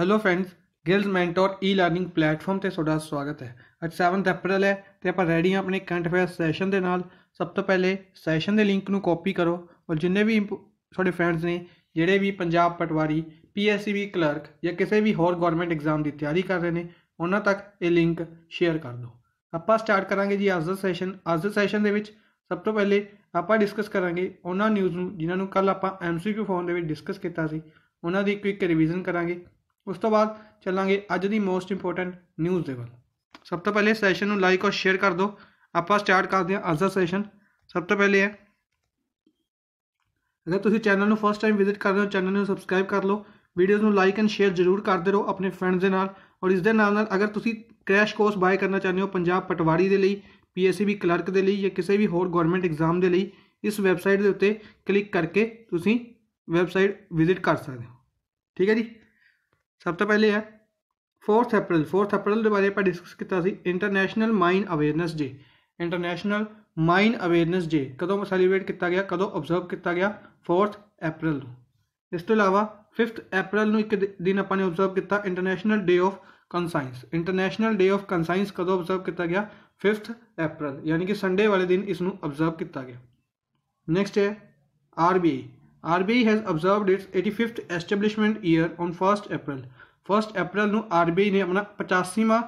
Hello friends Gill's mentor e learning platform ਤੇ ਤੁਹਾਡਾ ਸਵਾਗਤ ਹੈ ਅੱਜ 7th ਅਪ੍ਰੈਲ ਹੈ ਤੇ ਆਪਾਂ ਰੈਡੀ ਹਾਂ ਆਪਣੇ ਕੰਟ ਫੇਅਰ ਸੈਸ਼ਨ ਦੇ ਨਾਲ ਸਭ ਤੋਂ ਪਹਿਲੇ ਸੈਸ਼ਨ ਦੇ ਲਿੰਕ ਨੂੰ ਕਾਪੀ ਕਰੋ ਔਰ ਜਿੰਨੇ ਵੀ ਤੁਹਾਡੇ ਫਰੈਂਡਸ ਨੇ ਜਿਹੜੇ ਵੀ ਪੰਜਾਬ ਪਟਵਾਰੀ ਪੀਐਸਸੀਬੀ ਕਲਰਕ ਜਾਂ ਕਿਸੇ ਵੀ ਹੋਰ ਗਵਰਨਮੈਂਟ ਐਗਜ਼ਾਮ ਦੀ ਤਿਆਰੀ ਕਰ ਰਹੇ ਨੇ ਉਹਨਾਂ ਤੱਕ ਇਹ ਲਿੰਕ ਸ਼ੇਅਰ ਕਰ ਦਿਓ ਆਪਾਂ ਸਟਾਰਟ ਕਰਾਂਗੇ ਜੀ ਅੱਜ ਦਾ ਸੈਸ਼ਨ ਅੱਜ ਦੇ ਸੈਸ਼ਨ ਦੇ ਵਿੱਚ ਸਭ ਤੋਂ ਪਹਿਲੇ ਆਪਾਂ ਡਿਸਕਸ ਕਰਾਂਗੇ ਉਹਨਾਂ ਨਿਊਜ਼ ਨੂੰ ਜਿਨ੍ਹਾਂ ਨੂੰ ਕੱਲ ਆਪਾਂ ਐਮਸੀਕਿਊ ਫੋਰਮ ਦੇ ਵਿੱਚ ਡਿਸਕਸ ਕੀਤਾ ਸੀ ਉਹਨਾਂ ਦੀ ਕੁਇਕ ਰਿਵੀਜ਼ਨ ਕਰਾਂਗੇ ਉਸ ਤੋਂ ਬਾਅਦ ਚੱਲਾਂਗੇ ਅੱਜ ਦੀ ਮੋਸਟ ਇੰਪੋਰਟੈਂਟ ਨਿਊਜ਼ ਦੇ ਵੱਲ ਸਭ ਤੋਂ ਪਹਿਲੇ ਸੈਸ਼ਨ ਨੂੰ ਲਾਈਕ ਔਰ ਸ਼ੇਅਰ ਕਰ ਦਿਓ ਆਪਾਂ ਸਟਾਰਟ ਕਰਦੇ ਹਾਂ ਅੱਜ ਦਾ ਸੈਸ਼ਨ ਸਭ ਤੋਂ ਪਹਿਲੇ ਹੈ ਅਗਰ ਤੁਸੀਂ ਚੈਨਲ ਨੂੰ ਫਸਟ ਟਾਈਮ ਵਿਜ਼ਿਟ ਕਰ ਰਹੇ ਹੋ ਚੈਨਲ ਨੂੰ ਸਬਸਕ੍ਰਾਈਬ ਕਰ ਲਓ ਵੀਡੀਓਜ਼ ਨੂੰ ਲਾਈਕ ਐਂਡ ਸ਼ੇਅਰ ਜ਼ਰੂਰ ਕਰਦੇ ਰਹੋ ਆਪਣੇ ਫਰੈਂਡਸ ਦੇ ਨਾਲ ਔਰ ਇਸ ਦੇ ਨਾਲ ਨਾਲ ਅਗਰ ਤੁਸੀਂ ਕ੍ਰੈਸ਼ ਕੋਰਸ ਬਾਏ ਕਰਨਾ ਚਾਹੁੰਦੇ ਹੋ ਪੰਜਾਬ ਪਟਵਾਰੀ ਦੇ ਲਈ ਪੀਐਸਸੀਬੀ ਕਲਰਕ ਦੇ ਲਈ ਜਾਂ ਕਿਸੇ ਵੀ ਹੋਰ ਗਵਰਨਮੈਂਟ ਐਗਜ਼ਾਮ ਦੇ ਲਈ ਇਸ ਵੈਬਸਾਈਟ ਦੇ ਉੱਤੇ ਕਲਿੱਕ ਕਰਕੇ ਤੁਸੀਂ ਵੈਬਸਾਈਟ ਵਿਜ਼ਿਟ ਕਰ ਸਕਦੇ ਹੋ ਠੀਕ ਹੈ ਜੀ सब तो पहले है फोर्थ अप्रैल फोर्थ अप्रैल के बारे में डिस्कस किया international mine awareness day international mine awareness day कदों सैलीब्रेट किया गया कदों ओबजर्व किया गया फोर्थ अप्रैल इस तो अलावा फिफ्थ अप्रैल में एक दिन अपने ओबजर्व किया international day of conscience international day of conscience कदों ओबजर्व किया गया फिफ्थ अप्रैल यानी कि संडे वाले दिन इसनों ओबजर्व किया गया नैक्सट है R B I RBI has observed its 85th establishment year on 1st April 1st April ਨੂੰ RBI ਨੇ ਆਪਣਾ 85ਵਾਂ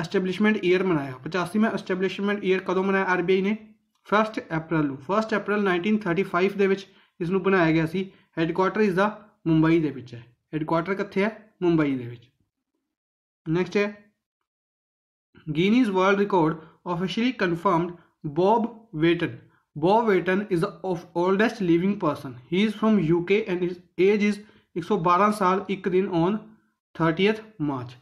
ਐਸਟੈਬਲਿਸ਼ਮੈਂਟ ਈਅਰ ਮਨਾਇਆ 85ਵਾਂ ਐਸਟੈਬਲਿਸ਼ਮੈਂਟ ਈਅਰ ਕਦੋਂ ਮਨਾਇਆ RBI ਨੇ 1st April ਨੂੰ 1st April 1935 ਦੇ ਵਿੱਚ ਇਸ ਨੂੰ ਬਣਾਇਆ ਗਿਆ ਸੀ ਹੈੱਡਕੁਆਟਰ ਇਸ ਦਾ ਮੁੰਬਈ ਦੇ ਵਿੱਚ ਹੈ ਹੈੱਡਕੁਆਟਰ ਕਿੱਥੇ ਹੈ ਮੁੰਬਈ ਦੇ ਵਿੱਚ ਨੈਕਸਟ ਹੈ Guinness world record officially confirmed Bob Wheaton Bob Wheaton is the oldest living person. He is from UK and his age is 112 ਸਾਲ ਇੱਕ ਦਿਨ on 30th March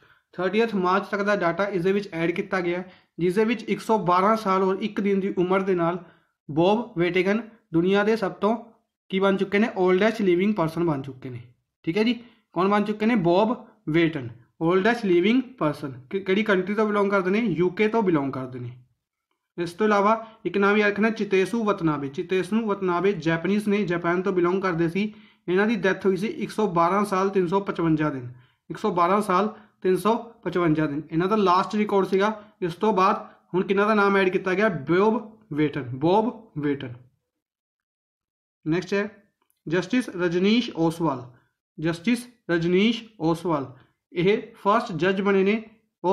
30th March ਤੱਕ ਦਾ ਡਾਟਾ ਇਸ ਦੇ ਵਿੱਚ ਐਡ ਕੀਤਾ ਗਿਆ ਜਿਸ ਦੇ ਵਿੱਚ 112 ਸਾਲ ਔਰ ਇੱਕ ਦਿਨ ਦੀ ਉਮਰ ਦੇ ਨਾਲ ਬੌਬ ਵੇਟੇਗਨ ਦੁਨੀਆ ਦੇ ਸਭ ਤੋਂ ਕੀ ਬਣ ਚੁੱਕੇ ਨੇ 올ਡੈਸਟ ਲਿਵਿੰਗ ਪਰਸਨ ਬਣ ਚੁੱਕੇ ਨੇ ਠੀਕ ਹੈ ਜੀ ਕੌਣ ਬਣ ਚੁੱਕੇ ਨੇ Bob Wheaton oldest living person ਕਿਹੜੀ ਕੰਟਰੀ ਤੋਂ ਬਿਲੋਂਗ ਕਰਦੇ ਨੇ ਯੂਕੇ ਤੋਂ ਬਿਲੋਂਗ ਕਰਦੇ ਨੇ ਇਸ ਤੋਂ ਇਲਾਵਾ ਇੱਕ ਨਾਮ ਯਾਦ ਰੱਖਣਾ Chitetsu Watanabe Chitetsu Watanabe Japanese ਨੇ ਜਾਪਾਨ ਤੋਂ ਬਿਲੋਂਗ ਕਰਦੇ ਸੀ ਇਹਨਾਂ ਦੀ ਡੈਥ ਹੋਈ ਸੀ 112 ਸਾਲ 355 ਦਿਨ 112 ਸਾਲ 355 ਦਿਨ ਇਹਨਾਂ ਦਾ ਲਾਸਟ ਰਿਕਾਰਡ ਸੀਗਾ ਇਸ ਤੋਂ ਬਾਅਦ ਹੁਣ ਕਿਹਨਾਂ ਦਾ ਨਾਮ ਐਡ ਕੀਤਾ ਗਿਆ Bob Wheaton Bob Wheaton next ਹੈ ਜਸਟਿਸ ਰਜਨੀਸ਼ ਓਸਵਾਲ ਜਸਟਿਸ ਰਜਨੀਸ਼ ਓਸਵਾਲ ਇਹ ਫਰਸਟ ਜੱਜ ਬਣੇ ਨੇ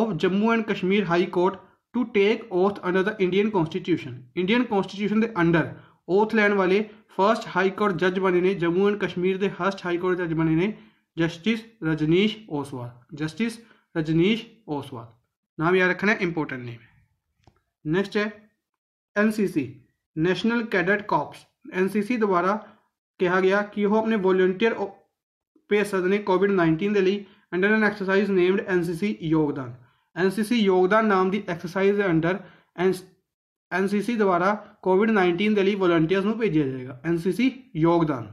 of Jammu and Kashmir high court to take oath under the Indian constitution Indian constitution के अंडर ओथ लैन वाले फर्स्ट हाई कोर्ट जज बने ने जम्मू एंड कश्मीर के फर्स्ट हाई कोर्ट जज बने ने जस्टिस रजनीश ओसवाल जस्टिस रजनीश ओसवाल नाम याद रखना है नेम नेक्स्ट है सी नैशनल कैडेट कॉप्स एनसीसी द्वारा कि वह अपने ਉਹ भेज सकते हैं कोविड नाइनटीन के लिए under an exercise named N C C Yogdan NCC Yogdan ਨਾਮ ਦੀ ਐਕਸਰਸਾਈਜ਼ ਦੇ ਅੰਡਰ NCC ਦੁਆਰਾ ਕੋਵਿਡ-19 ਦੇ ਲਈ ਵਲੰਟੀਅਰਸ ਨੂੰ ਭੇਜਿਆ ਜਾਏਗਾ NCC ਯੋਗਦਾਨ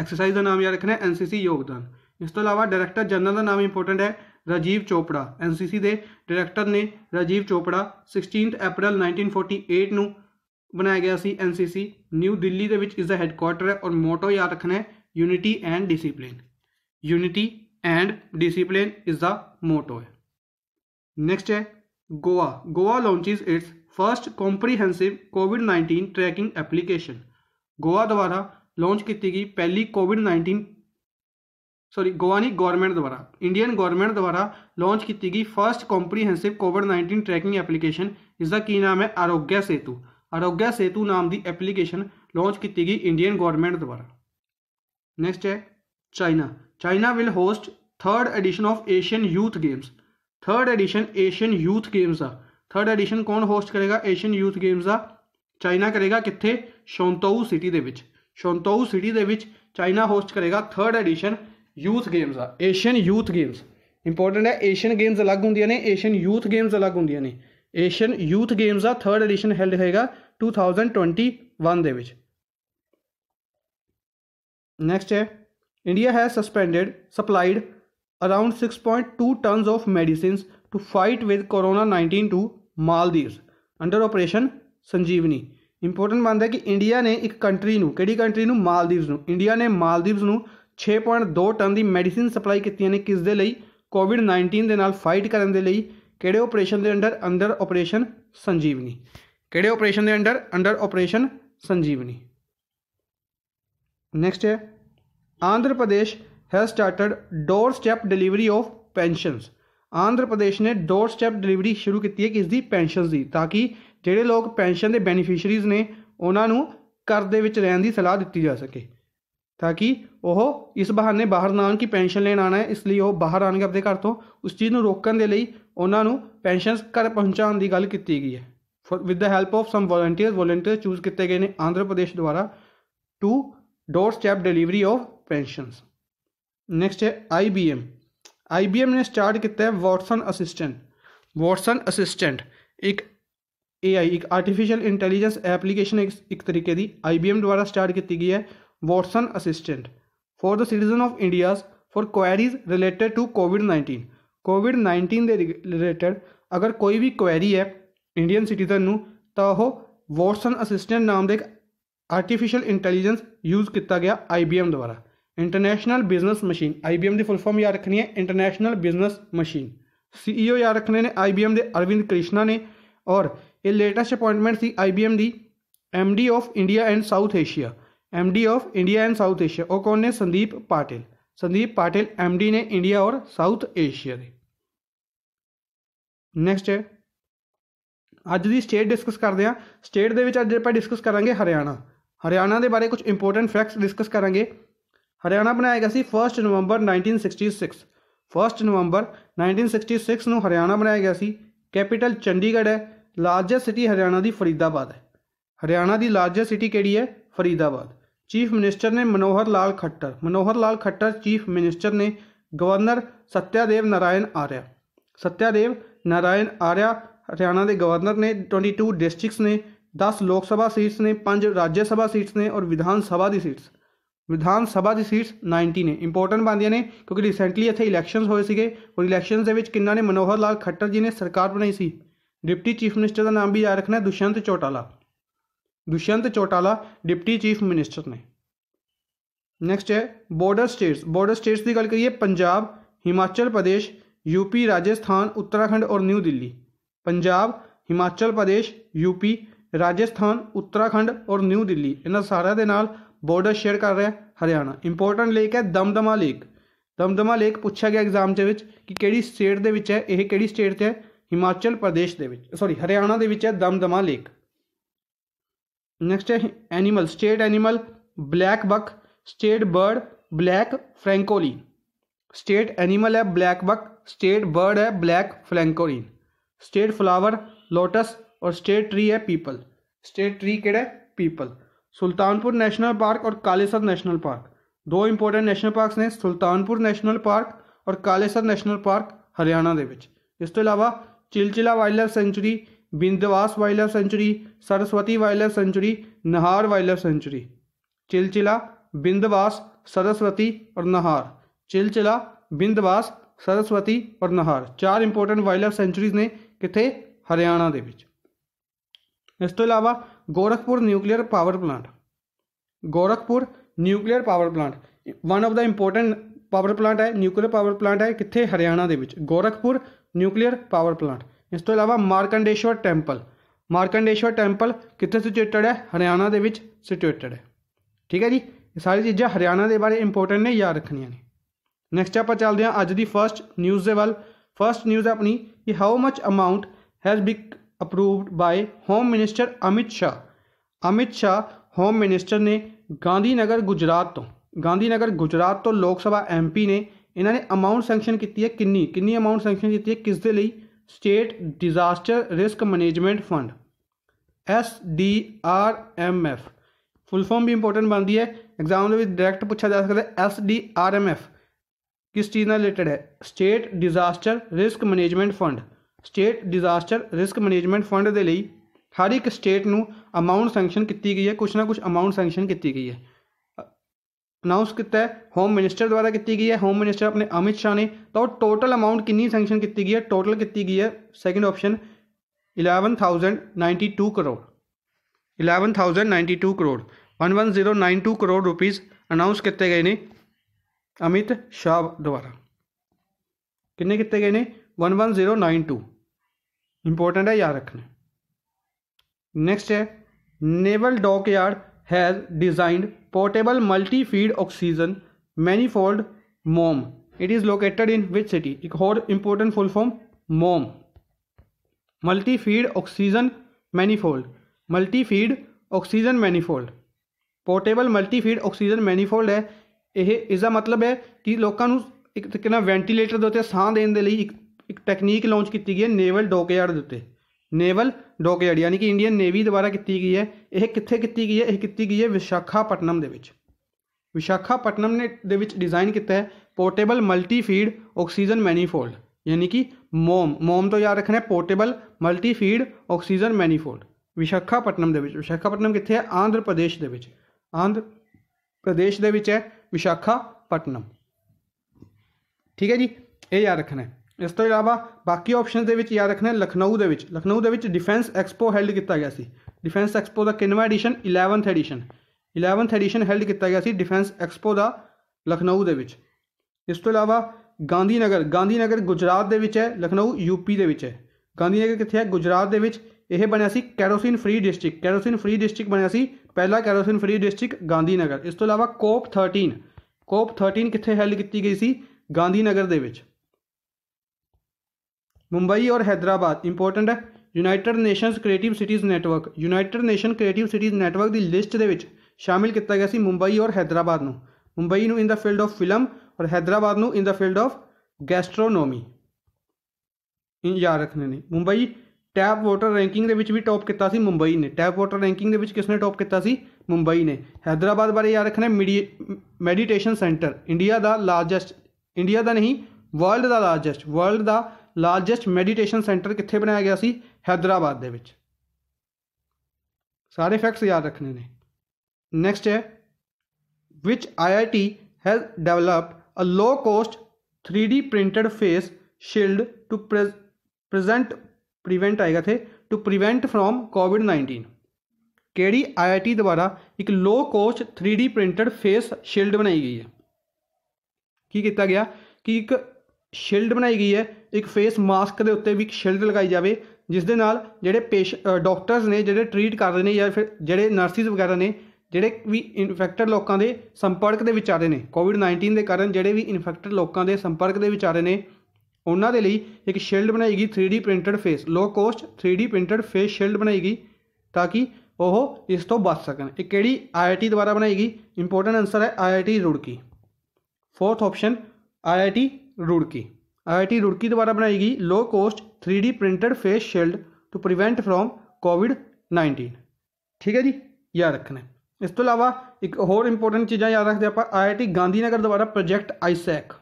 ਐਕਸਰਸਾਈਜ਼ ਦਾ ਨਾਮ ਯਾਦ ਰੱਖਣਾ ਹੈ NCC ਯੋਗਦਾਨ ਇਸ ਤੋਂ ਇਲਾਵਾ ਡਾਇਰੈਕਟਰ ਜਨਰਲ ਦਾ ਨਾਮ ਇੰਪੋਰਟੈਂਟ ਹੈ ਰਾਜੀਵ ਚੋਪੜਾ NCC ਦੇ ਡਾਇਰੈਕਟਰ ਨੇ ਰਾਜੀਵ ਚੋਪੜਾ 16 ਅਪ੍ਰੈਲ 1948 ਨੂੰ ਬਣਾਇਆ ਗਿਆ ਸੀ NCC ਨਿਊ ਦਿੱਲੀ ਦੇ ਵਿੱਚ ਇਸ ਦਾ ਹੈੱਡਕੁਆਟਰ ਹੈ ਔਰ ਮੋਟੋ ਯਾਦ ਰੱਖਣਾ ਹੈ unity and discipline unity and discipline ਇਸ ਦਾ ਮੋਟੋ ਹੈ नेक्स्ट है Goa Goa launches its first comprehensive covid 19 tracking application Goa द्वारा लॉन्च की गई पहली कोविड 19 सॉरी गोवानी गवर्नमेंट द्वारा इंडियन गवर्नमेंट द्वारा लॉन्च की गई first comprehensive covid 19 tracking application इसका की नाम है आरोग्य सेतु आरोग्य सेतु नाम की एप्लीकेशन लॉन्च की गई इंडियन गवर्नमेंट द्वारा नेक्स्ट है China China will host third edition of Asian youth games third edition Asian youth games आ थर्ड एडिशन कौन होस्ट करेगा एशियन यूथ गेम्स आ चाइना करेगा कितने शोंतऊ सिटी के शोंतऊ सिटी के चाइना होस्ट करेगा थर्ड एडिशन यूथ गेम्स आ एशियन यूथ गेम्स इंपोर्टेंट है एशियन गेम्स अलग होंगे ने एशियन यूथ गेम्स अलग होंगे ने एशियन यूथ गेम्स आ थर्ड एडिशन हेल्ड होएगा टू थाउजेंड ट्वेंटी वन के नैक्सट है India has suspended supplied around six point two tonne of medicine to fight with corona nineteen to Maldives under operation Sanjeevani important बनता है कि India ने एक country country country Maldives India ने Maldives छे point दो टन की मेडिसिन सप्लाई की ने किस कोविड नाइनटीन के नाल फाइट करने के लिए किड़े ऑपरेशन के अंडर अंडर ऑपरेशन संजीवनी किड़े ऑपरेशन के under under operation Sanjeevani next है Andhra Pradesh started doorstep delivery of pensions Andhra Pradesh ਨੇ ਡੋਰ ਸਟੈਪ ਡਿਲੀਵਰੀ ਸ਼ੁਰੂ ਕੀਤੀ ਹੈ ਕਿਸ ਦੀ ਪੈਨਸ਼ਨਸ ਦੀ ਤਾਂ ਕਿ ਜਿਹੜੇ ਲੋਕ ਪੈਨਸ਼ਨ ਦੇ ਬੈਨੀਫੀਸ਼ਰੀਜ਼ ਨੇ ਉਹਨਾਂ ਨੂੰ ਕਰ ਦੇ ਵਿੱਚ ਰਹਿਣ ਦੀ ਸਲਾਹ ਦਿੱਤੀ ਜਾ ਸਕੇ ਤਾਂ ਕਿ ਉਹ ਇਸ ਬਹਾਨੇ ਬਾਹਰ ਨਾ ਆਣ ਕਿ ਪੈਨਸ਼ਨ ਲੈਣ ਆਣਾ ਹੈ ਇਸ ਲਈ ਉਹ ਬਾਹਰ ਆਣ ਕੇ ਆਪਣੇ ਘਰ ਤੋਂ ਉਸ ਚੀਜ਼ ਨੂੰ ਰੋਕਣ ਦੇ ਲਈ ਉਹਨਾਂ ਨੂੰ ਪੈਨਸ਼ਨਸ ਘਰ ਪਹੁੰਚਾਉਣ ਦੀ ਗੱਲ ਕੀਤੀ ਗਈ ਹੈ with the help of some volunteers volunteer choose ਕੀਤੇ ਗਏ ਨੇ ਆਂਧਰਾ ਪ੍ਰਦੇਸ਼ ਦੁਆਰਾ to doorstep delivery of pensions next है आईबीएम आईबीएम ने स्टार्ट किया है वॉटसन असिस्टेंट वॉटसन असिस्टेंट एक एआई एक आर्टिफिशियल इंटेलिजेंस एप्लीकेशन एक, एक तरीके की आईबीएम द्वारा स्टार्ट की गई है Watson assistant for the citizen of India for queries related to covid nineteen covid nineteen के रिलेटेड अगर कोई भी क्वैरी है इंडियन सिटीजन तो वह वॉटसन असिस्टेंट नाम के एक आर्टिफिशियल इंटैलीजेंस यूज किया गया आई बी एम द्वारा ਇੰਟਰਨੈਸ਼ਨਲ ਬਿਜ਼ਨਸ ਮਸ਼ੀਨ IBM ਦੀ ਫੁੱਲ ਫਾਰਮ ਯਾਦ ਰੱਖਣੀ ਹੈ ਇੰਟਰਨੈਸ਼ਨਲ ਬਿਜ਼ਨਸ ਮਸ਼ੀਨ ਸੀਈਓ ਯਾਦ ਰੱਖਣੇ ਨੇ IBM ਦੇ ਅਰਵਿੰਦ ਕ੍ਰਿਸ਼ਨਾ ਨੇ ਔਰ ਇਹ ਲੇਟੈਸਟ ਅਪਾਇੰਟਮੈਂਟ ਸੀ IBM ਦੀ MD of India and South Asia MD of India and South Asia ਉਹ ਕੌਣ ਨੇ ਸੰਦੀਪ ਪਾਟਿਲ ਸੰਦੀਪ ਪਾਟਿਲ MD ਨੇ ਇੰਡੀਆ ਔਰ ਸਾਊਥ ਏਸ਼ੀਆ ਦੇ ਨੈਕਸਟ ਹੈ ਅੱਜ ਦੀ ਸਟੇਟ ਡਿਸਕਸ ਕਰਦੇ ਹਾਂ ਸਟੇਟ ਦੇ ਵਿੱਚ ਅੱਜ ਆਪਾਂ ਡਿਸਕਸ ਕਰਾਂਗੇ ਹਰਿਆਣਾ ਹਰਿਆਣਾ ਦੇ ਬਾਰੇ ਕੁਝ ਇੰਪੋਰਟੈਂਟ ਫੈਕਟਸ ਡਿਸਕਸ ਕਰਾਂਗੇ ਹਰਿਆਣਾ ਬਣਾਇਆ ਗਿਆ ਸੀ 1 ਨਵੰਬਰ 1966 1 ਨਵੰਬਰ 1966 ਨੂੰ ਹਰਿਆਣਾ ਬਣਾਇਆ ਗਿਆ ਸੀ ਕੈਪੀਟਲ ਚੰਡੀਗੜ੍ਹ ਹੈ ਲਾਰਜੈਸਟ ਸਿਟੀ ਹਰਿਆਣਾ ਦੀ ਫਰੀਦਾਬਾਦ ਹੈ ਹਰਿਆਣਾ ਦੀ ਲਾਰਜੈਸਟ ਸਿਟੀ ਕਿਹੜੀ ਹੈ ਫਰੀਦਾਬਾਦ ਚੀਫ ਮਿਨਿਸਟਰ ਨੇ ਮਨੋਹਰ ਲਾਲ ਖੱਟਰ ਮਨੋਹਰ ਲਾਲ ਖੱਟਰ ਚੀਫ ਮਿਨਿਸਟਰ ਨੇ ਗਵਰਨਰ ਸਤਿਆਦੇਵ ਨਾਰਾਇਣ ਆਰਿਆ ਸਤਿਆਦੇਵ ਨਾਰਾਇਣ ਆਰਿਆ ਹਰਿਆਣਾ ਦੇ ਗਵਰਨਰ ਨੇ 22 ਡਿਸਟ੍ਰਿਕਟਸ ਨੇ 10 ਲੋਕ ਸਭਾ ਸੀਟਸ ਨੇ 5 ਰਾਜ ਸਭਾ ਸੀਟਸ ਨੇ ਔਰ ਵਿਧਾਨ ਸਭਾ ਦੀ ਸੀਟਸ विधानसभा की सीट्स नाइनटी ने इंपोर्टेंट बन ਬਣਦੀਆਂ ने क्योंकि रिसेंटली इतने इलैक्शन हुए थे और ਇਲੈਕਸ਼ਨਸ ਦੇ ਵਿੱਚ ਕਿੰਨਾ ਨੇ ਮਨੋਹਰ ਲਾਲ ਖੱਟਰ ਜੀ ਨੇ ਸਰਕਾਰ ਬਣਾਈ ਸੀ ਡਿਪਟੀ ਚੀਫ ਮਿਨਿਸਟਰ ਦਾ ਨਾਮ ਵੀ ਯਾਦ ਰੱਖਣਾ Dushyant Chautala deputy chief minister ने नैक्सट है बॉर्डर स्टेट्स बॉर्डर स्टेट्स की गल करिए हिमाचल प्रदेश यूपी राजस्थान उत्तराखंड और न्यू दिल्ली पंजाब हिमाचल प्रदेश यूपी राजस्थान उत्तराखंड और न्यू दिल्ली इन्होंने सारे ਬਾਰਡਰ ਸ਼ੇਅਰ ਕਰ ਰਿਹਾ ਹਰਿਆਣਾ ਇੰਪੋਰਟੈਂਟ ਲੇਕ ਹੈ ਦਮਦਮਾ ਲੇਕ ਦਮਦਮਾ ਲੇਕ ਪੁੱਛਿਆ ਗਿਆ ਐਗਜ਼ਾਮ ਦੇ ਵਿੱਚ ਕਿ ਕਿਹੜੀ ਸਟੇਟ ਦੇ ਵਿੱਚ ਹੈ ਇਹ ਕਿਹੜੀ ਸਟੇਟ ਤੇ ਹੈ ਹਿਮਾਚਲ ਪ੍ਰਦੇਸ਼ ਦੇ ਵਿੱਚ ਸੌਰੀ ਹਰਿਆਣਾ ਦੇ ਵਿੱਚ ਹੈ ਦਮਦਮਾ ਲੇਕ ਨੈਕਸਟ ਹੈ animal state animal black buck state bird black francolin state animal ਹੈ ਬਲੈਕ ਬਕ ਸਟੇਟ ਬਰਡ ਹੈ black francolin state flower lotus ਔਰ ਸਟੇਟ ਟਰੀ ਹੈ ਪੀਪਲ ਸਟੇਟ ਟਰੀ ਕਿਹੜਾ ਹੈ ਪੀਪਲ スルタン પુર નેશનલ પાર્ક ઓર કાલેસર નેશનલ પાર્ક દો ઈમ્પોર્ટન્ટ નેશનલ પાર્ક્સ ને સુલતાનપુર નેશનલ પાર્ક ઓર કાલેસર નેશનલ પાર્ક હરિયાણા દે وچ ઇસ તો ઇલાવા Chilchila wildlife century બિંદવાસ wildlife sanctuary Saraswati wildlife sanctuary Nahar wildlife sanctuary Chilchila Bhindawas Saraswati ઓર નહાર ચિલચિલા બિંદવાસ સરસ્વતી ઓર નહાર ચાર ઈમ્પોર્ટન્ટ વાઇલ્ડ લાઈફ સેન્ચરીઝ ને કિતھے હરિયાણા દે وچ ઇસ તો ઇલાવા Gorakhpur nuclear power plant Gorakhpur nuclear power plant one of the important power plant है न्यूक्लियर पावर प्लांट है कितने हरियाणा के गोरखपुर न्यूक्लियर पावर प्लांट इस तो अलावा मारकंडेश्वर टैंपल मारकंडेश्वर टैंपल कितने सिचुएटड है हरियाणा के सिचुएटड है ठीक है जी सारी चीज़ें हरियाणा के बारे इंपोर्टेंट ने याद रखनिया ने नैक्सट आप चलते हैं अज की फस्ट न्यूज़ के वल फस्ट न्यूज़ अपनी कि how much amount has been approved by home minister Amit Shah Amit Shah home minister ने गांधीनगर गुजरात तो गांधीनगर गुजरात तो लोग सभा एम पी ने इन्होंने अमाउंट सेंक्शन की है कि किन्नी अमाउंट सेंक्शन की है किस दे state disaster risk management fund S D R M F full form भी इंपोर्टेंट बनती है एग्जाम डायरैक्ट पूछा जा सकता है S D R M F किस चीज़ में रिलेटेड है state disaster risk management fund state disaster risk management fund के लिए हर एक स्टेट न अमाउंट सेंक्शन की गई है कुछ ना कुछ अमाउंट सेंक्शन की गई है अनाउंस किया होम मिनिस्टर द्वारा की गई है होम मिनिस्टर अपने अमित शाह ने तो टोटल अमाउंट कि सेंक्शन की गई है टोटल की गई है second option eleven thousand ninety two crore eleven thousand ninety two crore one one zero nine two crore rupees announce किए गए ने अमित शाह द्वारा किन्ने किए गए ने one one zero nine two important है याद रखना नेक्स्ट है naval dockyard has designed portable multi feed oxygen manifold MOM it is located in which city एक और important full form MOM multi feed oxygen manifold multi feed oxygen manifold portable multi feed oxygen manifold ਹੈ ਇਹ ਇਸ ਦਾ ਮਤਲਬ ਹੈ ਕਿ ਲੋਕਾਂ ਨੂੰ ਇੱਕ ਤਰੀਕੇ ਨਾਲ ਵੈਂਟੀਲੇਟਰ ਦੇ ਉੱਤੇ ਸਾਹ ਦੇਣ ਦੇ ਲਈ ਇੱਕ ਇੱਕ ਟੈਕਨੀਕ ਲਾਂਚ ਕੀਤੀ ਗਈ ਹੈ ਨੇਵਲ ਡੋਕਯਾਰਡ डॉकयार्ड यानी कि इंडियन नेवी द्वारा की गई है यह कितने की गई है यह की गई है विशाखापट्टनम विशाखापट्टनम ने डिजाइन किया है पोर्टेबल मल्टीफीड ऑक्सीजन मैनीफोल्ड यानी कि मोम मोम तो याद रखना है portable multi feed oxygen manifold Visakhapatnam Visakhapatnam कितने आंध्र प्रदेश के आंध्र प्रदेश के विशाखापट्टनम ठीक है जी ये याद रखना है ਇਸ ਤੋਂ ਇਲਾਵਾ ਬਾਕੀ ਆਪਸ਼ਨ ਦੇ ਵਿੱਚ ਯਾਦ ਰੱਖਣਾ ਲਖਨਊ ਦੇ ਵਿੱਚ ਲਖਨਊ ਦੇ ਵਿੱਚ ਡਿਫੈਂਸ ਐਕਸਪੋ ਹੈਲਡ ਕੀਤਾ ਗਿਆ ਸੀ ਡਿਫੈਂਸ ਐਕਸਪੋ ਦਾ ਕਿੰਨਵਾਂ edition 11th edition 11th edition held ਕੀਤਾ ਗਿਆ ਸੀ ਡਿਫੈਂਸ ਐਕਸਪੋ ਦਾ ਲਖਨਊ ਦੇ ਵਿੱਚ ਇਸ ਤੋਂ ਇਲਾਵਾ ਗਾਂਧੀ ਨਗਰ ਗਾਂਧੀ ਨਗਰ ਗੁਜਰਾਤ ਦੇ ਵਿੱਚ ਹੈ ਲਖਨਊ ਯੂਪੀ ਦੇ ਵਿੱਚ ਹੈ ਗਾਂਧੀ ਨਗਰ ਕਿੱਥੇ ਹੈ ਗੁਜਰਾਤ ਦੇ ਵਿੱਚ ਇਹ ਬਣਿਆ ਸੀ kerosene free district kerosene free district ਬਣਿਆ ਸੀ ਪਹਿਲਾ kerosene free district Gandhinagar ਇਸ ਤੋਂ ਇਲਾਵਾ ਕੋਪ 13 ਕੋਪ 13 ਕਿੱਥੇ ਹੈਲਡ ਕੀਤੀ ਗਈ ਸੀ ਗਾਂਧੀ ਨਗਰ ਦੇ ਵਿੱਚ मुंबई और हैदराबाद ਇੰਪੋਰਟੈਂਟ ਹੈ United Nations Creative Cities Network United Nation Creative Cities Network ਦੀ ਲਿਸਟ ਦੇ ਵਿੱਚ ਸ਼ਾਮਿਲ ਕੀਤਾ ਗਿਆ ਸੀ ਮੁੰਬਈ ਔਰ ਹੈਦਰਾਬਾਦ ਨੂੰ ਮੁੰਬਈ ਨੂੰ in the field of film ਔਰ ਹੈਦਰਾਬਾਦ ਨੂੰ ਇਨ ਦਾ ਫੀਲਡ ਆਫ ਗੈਸਟ੍ਰੋਨੋਮੀ ਇਹ ਯਾਦ ਰੱਖਣੇ ਨੇ ਮੁੰਬਈ ਟੈਪ ਵਾਟਰ ਰੈਂਕਿੰਗ ਦੇ ਵਿੱਚ ਵੀ ਟੌਪ ਕੀਤਾ ਸੀ ਮੁੰਬਈ ਨੇ ਟੈਪ ਵਾਟਰ ਰੈਂਕਿੰਗ ਦੇ ਵਿੱਚ ਕਿਸ ਨੇ ਟੌਪ ਕੀਤਾ ਸੀ ਮੁੰਬਈ ਨੇ ਹైదరాబాద్ ਬਾਰੇ ਯਾਦ ਰੱਖਣਾ ਮੈਡੀਟੇਸ਼ਨ ਸੈਂਟਰ ਇੰਡੀਆ ਦਾ ਲਾਰਜੈਸਟ ਇੰਡੀਆ ਦਾ ਨਹੀਂ ਵਰਲਡ ਦਾ ਲਾਰਜੈਸਟ ਵਰਲਡ ਦਾ लार्जेस्ट मेडिटेशन सेंटर कितने बनाया गया सी हैदराबाद दे सारे फैक्ट्स याद रखने ने नेक्स्ट है which I I T has develop a low cost three D print face shield to present prevent आएगा थे to prevent from covid nineteen केड़ी आई आई टी द्वारा एक low cost three D print face shield बनाई गई है की किया गया कि एक शिल्ड बनाई गई है ਇੱਕ ਫੇਸ ਮਾਸਕ ਦੇ ਉੱਤੇ ਵੀ ਇੱਕ ਸ਼ੀਲਡ ਲਗਾਈ ਜਾਵੇ ਜਿਸ ਦੇ ਨਾਲ ਜਿਹੜੇ ਪੇਸ਼ ਡਾਕਟਰਸ ਨੇ ਜਿਹੜੇ ਟਰੀਟ ਕਰਦੇ ਨੇ ਜਾਂ ਫਿਰ ਜਿਹੜੇ ਨਰਸਿਸ ਵਗੈਰਾ ਨੇ ਜਿਹੜੇ ਵੀ ਇਨਫੈਕਟਡ ਲੋਕਾਂ ਦੇ ਸੰਪਰਕ ਦੇ ਵਿੱਚ ਆ ਰਹੇ ਨੇ ਕੋਵਿਡ-19 ਦੇ ਕਾਰਨ ਜਿਹੜੇ ਵੀ ਇਨਫੈਕਟਡ ਲੋਕਾਂ ਦੇ ਸੰਪਰਕ ਦੇ ਵਿੱਚ ਆ ਰਹੇ ਨੇ ਉਹਨਾਂ ਦੇ ਲਈ ਇੱਕ ਸ਼ੀਲਡ ਬਣਾਈ ਗਈ 3D printed face low cost 3D printed face shield ਬਣਾਈ ਗਈ ਤਾਂ ਕਿ ਉਹ ਇਸ ਤੋਂ ਬਚ ਸਕਣ ਇਹ ਕਿਹੜੀ IIT ਦੁਆਰਾ ਬਣਾਈ ਗਈ ਇੰਪੋਰਟੈਂਟ ਆਨਸਰ ਹੈ IIT Roorkee fourth option IIT Roorkee IIT Roorkee ਦੁਆਰਾ ਬਣਾਈ ਗਈ low cost 3D printed face shield to prevent from ਕੋਵਿਡ-19 ਠੀਕ ਹੈ ਜੀ ਯਾਦ ਰੱਖਣਾ ਇਸ ਤੋਂ ਇਲਾਵਾ ਇੱਕ ਹੋਰ ਇੰਪੋਰਟੈਂਟ ਚੀਜ਼ਾਂ ਯਾਦ ਰੱਖਦੇ ਆਪਾਂ ਆਈਆਈਟੀ ਗਾਂਧੀਨਗਰ ਦੁਆਰਾ ਪ੍ਰੋਜੈਕਟ ਆਈਸੈਕ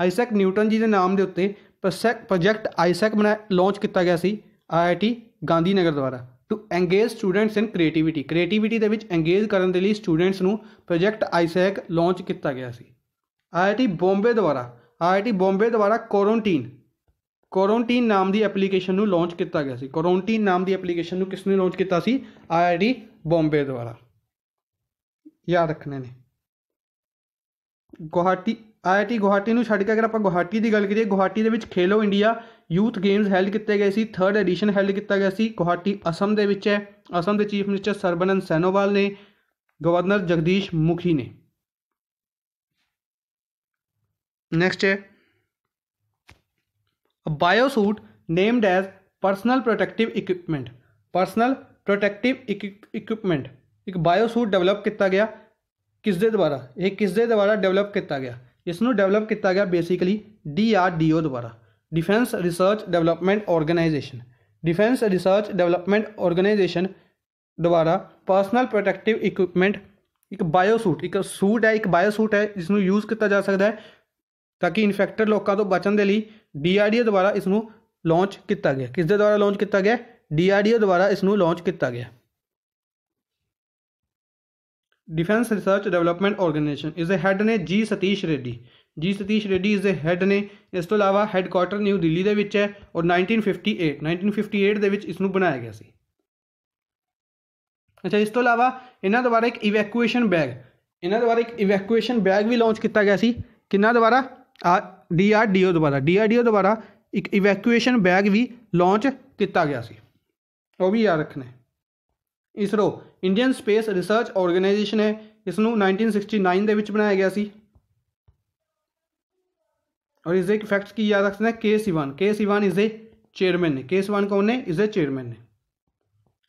ਆਈਸੈਕ ਨਿਊਟਨ ਜੀ ਦੇ ਨਾਮ ਦੇ ਉੱਤੇ ਪ੍ਰੋਜੈਕਟ ਆਈਸੈਕ ਬਣਾ ਲਾਂਚ ਕੀਤਾ ਗਿਆ ਸੀ ਆਈਆਈਟੀ ਗਾਂਧੀਨਗਰ ਦੁਆਰਾ to engage students in creativity creativity ਦੇ ਵਿੱਚ ਐਂਗੇਜ ਕਰਨ ਦੇ ਲਈ ਸਟੂਡੈਂਟਸ ਨੂੰ ਪ੍ਰੋਜੈਕਟ ਆਈਸੈਕ ਲਾਂਚ ਕੀਤਾ ਗਿਆ ਸੀ ਆਈਆਈਟੀ ਬੰਬੇ ਦੁਆਰਾ ਆਈਟੀ ਬੰਬੇ ਦੁਆਰਾ ਕੁਆਰੰਟਾਈਨ ਕੁਆਰੰਟਾਈਨ ਨਾਮ ਦੀ ਐਪਲੀਕੇਸ਼ਨ ਨੂੰ ਲਾਂਚ ਕੀਤਾ ਗਿਆ ਸੀ ਕੁਆਰੰਟਾਈਨ ਨਾਮ ਦੀ ਐਪਲੀਕੇਸ਼ਨ ਨੂੰ ਕਿਸ ਨੇ ਲਾਂਚ ਕੀਤਾ ਸੀ ਆਈਟੀ ਬੰਬੇ ਦੁਆਰਾ ਯਾਦ ਰੱਖਣੇ ਨੇ ਗੁਹਾਟੀ ਆਈਟੀ ਗੁਹਾਟੀ ਨੂੰ ਛੱਡ ਕੇ ਅਗਰ ਆਪਾਂ ਗੁਹਾਟੀ ਦੀ ਗੱਲ ਕਰੀਏ ਗੁਹਾਟੀ ਦੇ ਵਿੱਚ Khelo India youth games held ਕੀਤੇ ਗਏ ਸੀ 3rd ਐਡੀਸ਼ਨ ਹੈਲਡ ਕੀਤਾ ਗਿਆ ਸੀ ਗੁਹਾਟੀ ਅਸਮ ਦੇ ਵਿੱਚ ਹੈ ਅਸਮ ਦੇ ਚੀਫ ਮਿਨਿਸਟਰ ਸਰਬਨੰਦ ਸੈਨੋਵਾਲ ਨੇ ਗਵਰਨਰ ਜਗਦੀਸ਼ ਮੁਖੀ ਨੇ नेक्स्ट है biosuit named as personal protective equipment personal protective equipment एक बायोसूट डेवलप किया गया किस दे द्वारा ये किस दे द्वारा डेवलप किया गया इसनों डेवलप किया गया basically D R D O द्वारा defence research development organisation defence research development organisation द्वारा पर्सनल प्रोटेक्टिव इक्विपमेंट एक बायोसूट एक सूट है एक बायोसूट है जिसनों यूज किया जा सकता है ਤਾਂ ਕਿ ਇਨਫੈਕਟਡ ਲੋਕਾਂ ਤੋਂ ਬਚਣ ਦੇ ਲਈ ਡੀਆਰਡੀਓ ਦੁਆਰਾ ਇਸ ਨੂੰ ਲਾਂਚ ਕੀਤਾ ਗਿਆ ਕਿਸ ਦੇ ਦੁਆਰਾ ਲਾਂਚ ਕੀਤਾ ਗਿਆ ਡੀਆਰਡੀਓ ਦੁਆਰਾ ਇਸ ਨੂੰ ਲਾਂਚ ਕੀਤਾ ਗਿਆ ਡਿਫੈਂਸ ਰਿਸਰਚ ਡਿਵੈਲਪਮੈਂਟ ਆਰਗੇਨਾਈਜੇਸ਼ਨ ਇਸ ਦੇ ਹੈੱਡ ਨੇ ਜੀ ਸਤੀਸ਼ ਰੈਡੀ ਜੀ ਸਤੀਸ਼ ਰੈਡੀ ਇਸ ਦੇ ਹੈੱਡ ਨੇ ਇਸ ਤੋਂ ਇਲਾਵਾ ਹੈੱਡਕੁਆਟਰ ਨਿਊ ਦਿੱਲੀ ਦੇ ਵਿੱਚ ਹੈ ਔਰ 1958 1958 ਦੇ ਵਿੱਚ ਇਸ ਨੂੰ ਬਣਾਇਆ ਗਿਆ ਸੀ ਅੱਛਾ ਇਸ ਤੋਂ ਇਲਾਵਾ ਇਹਨਾਂ ਦੁਆਰਾ ਇੱਕ ਇਵੈਕੂਏਸ਼ਨ ਬੈਗ ਇਹਨਾਂ ਦੁਆਰਾ ਇੱਕ ਇਵੈਕੂਏਸ਼ਨ ਬੈਗ ਵੀ ਲਾਂਚ ਕੀਤਾ ਗਿਆ ਸੀ ਕਿੰਨਾ ਦੁਆਰਾ डी आर डी ओ द्वारा डी आर डी ओ द्वारा एक इवैक्यूएशन बैग भी लॉन्च किया गया सी वो भी याद रखना ISRO Indian space research organisation है इसनों नाइनटीन सिक्सटी नाइन के बनाया गया सी और इसके फैक्ट्स की याद रखना है के सीवान के सीवान इज चेयरमैन ने के सिवान कौन ने इज चेयरमैन ने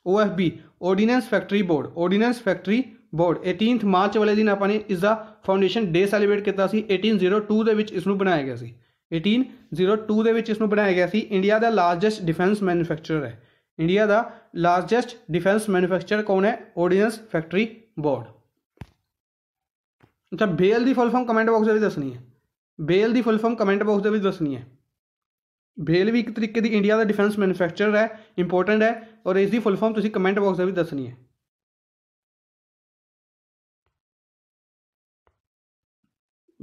O F B ordnance factory board ordnance factory board 18th March ਵਾਲੇ ਦਿਨ ਆਪਾਂ ਨੇ ਇਸ ਦਾ ਫਾਊਂਡੇਸ਼ਨ ਡੇ ਸੈਲੀਬ੍ਰੇਟ ਕੀਤਾ ਸੀ 1802 ਦੇ ਵਿੱਚ ਇਸ ਨੂੰ ਬਣਾਇਆ ਗਿਆ ਸੀ 1802 ਦੇ ਵਿੱਚ ਇਸ ਨੂੰ ਬਣਾਇਆ ਗਿਆ ਸੀ ਇੰਡੀਆ ਦਾ ਲਾਰਜੈਸਟ ਡਿਫੈਂਸ ਮੈਨੂਫੈਕਚਰਰ ਹੈ ਇੰਡੀਆ ਦਾ ਲਾਰਜੈਸਟ ਡਿਫੈਂਸ ਮੈਨੂਫੈਕਚਰਰ ਕੌਣ ਹੈ ਆਰਡੀਨੈਂਸ ਫੈਕਟਰੀ ਬੋਰਡ ਅੱਛਾ ਬੇਲ ਦੀ ਫੁੱਲ ਫਾਰਮ ਕਮੈਂਟ ਬਾਕਸ ਦੇ ਵਿੱਚ ਦੱਸਣੀ ਹੈ ਬੇਲ ਦੀ ਫੁੱਲ ਫਾਰਮ ਕਮੈਂਟ ਬਾਕਸ ਦੇ ਵਿੱਚ ਦੱਸਣੀ ਹੈ ਬੇਲ ਵੀ ਇੱਕ ਤਰੀਕੇ ਦੀ ਇੰਡੀਆ ਦਾ ਡਿਫੈਂਸ ਮੈਨੂਫੈਕਚਰਰ ਹੈ ਇੰਪੋਰਟੈਂਟ ਹੈ ਔਰ ਇਸ ਦੀ ਫੁੱਲ ਫਾਰਮ ਤੁਸੀਂ ਕਮੈਂਟ ਬਾਕਸ ਦੇ ਵਿੱਚ ਦੱਸਣੀ ਹੈ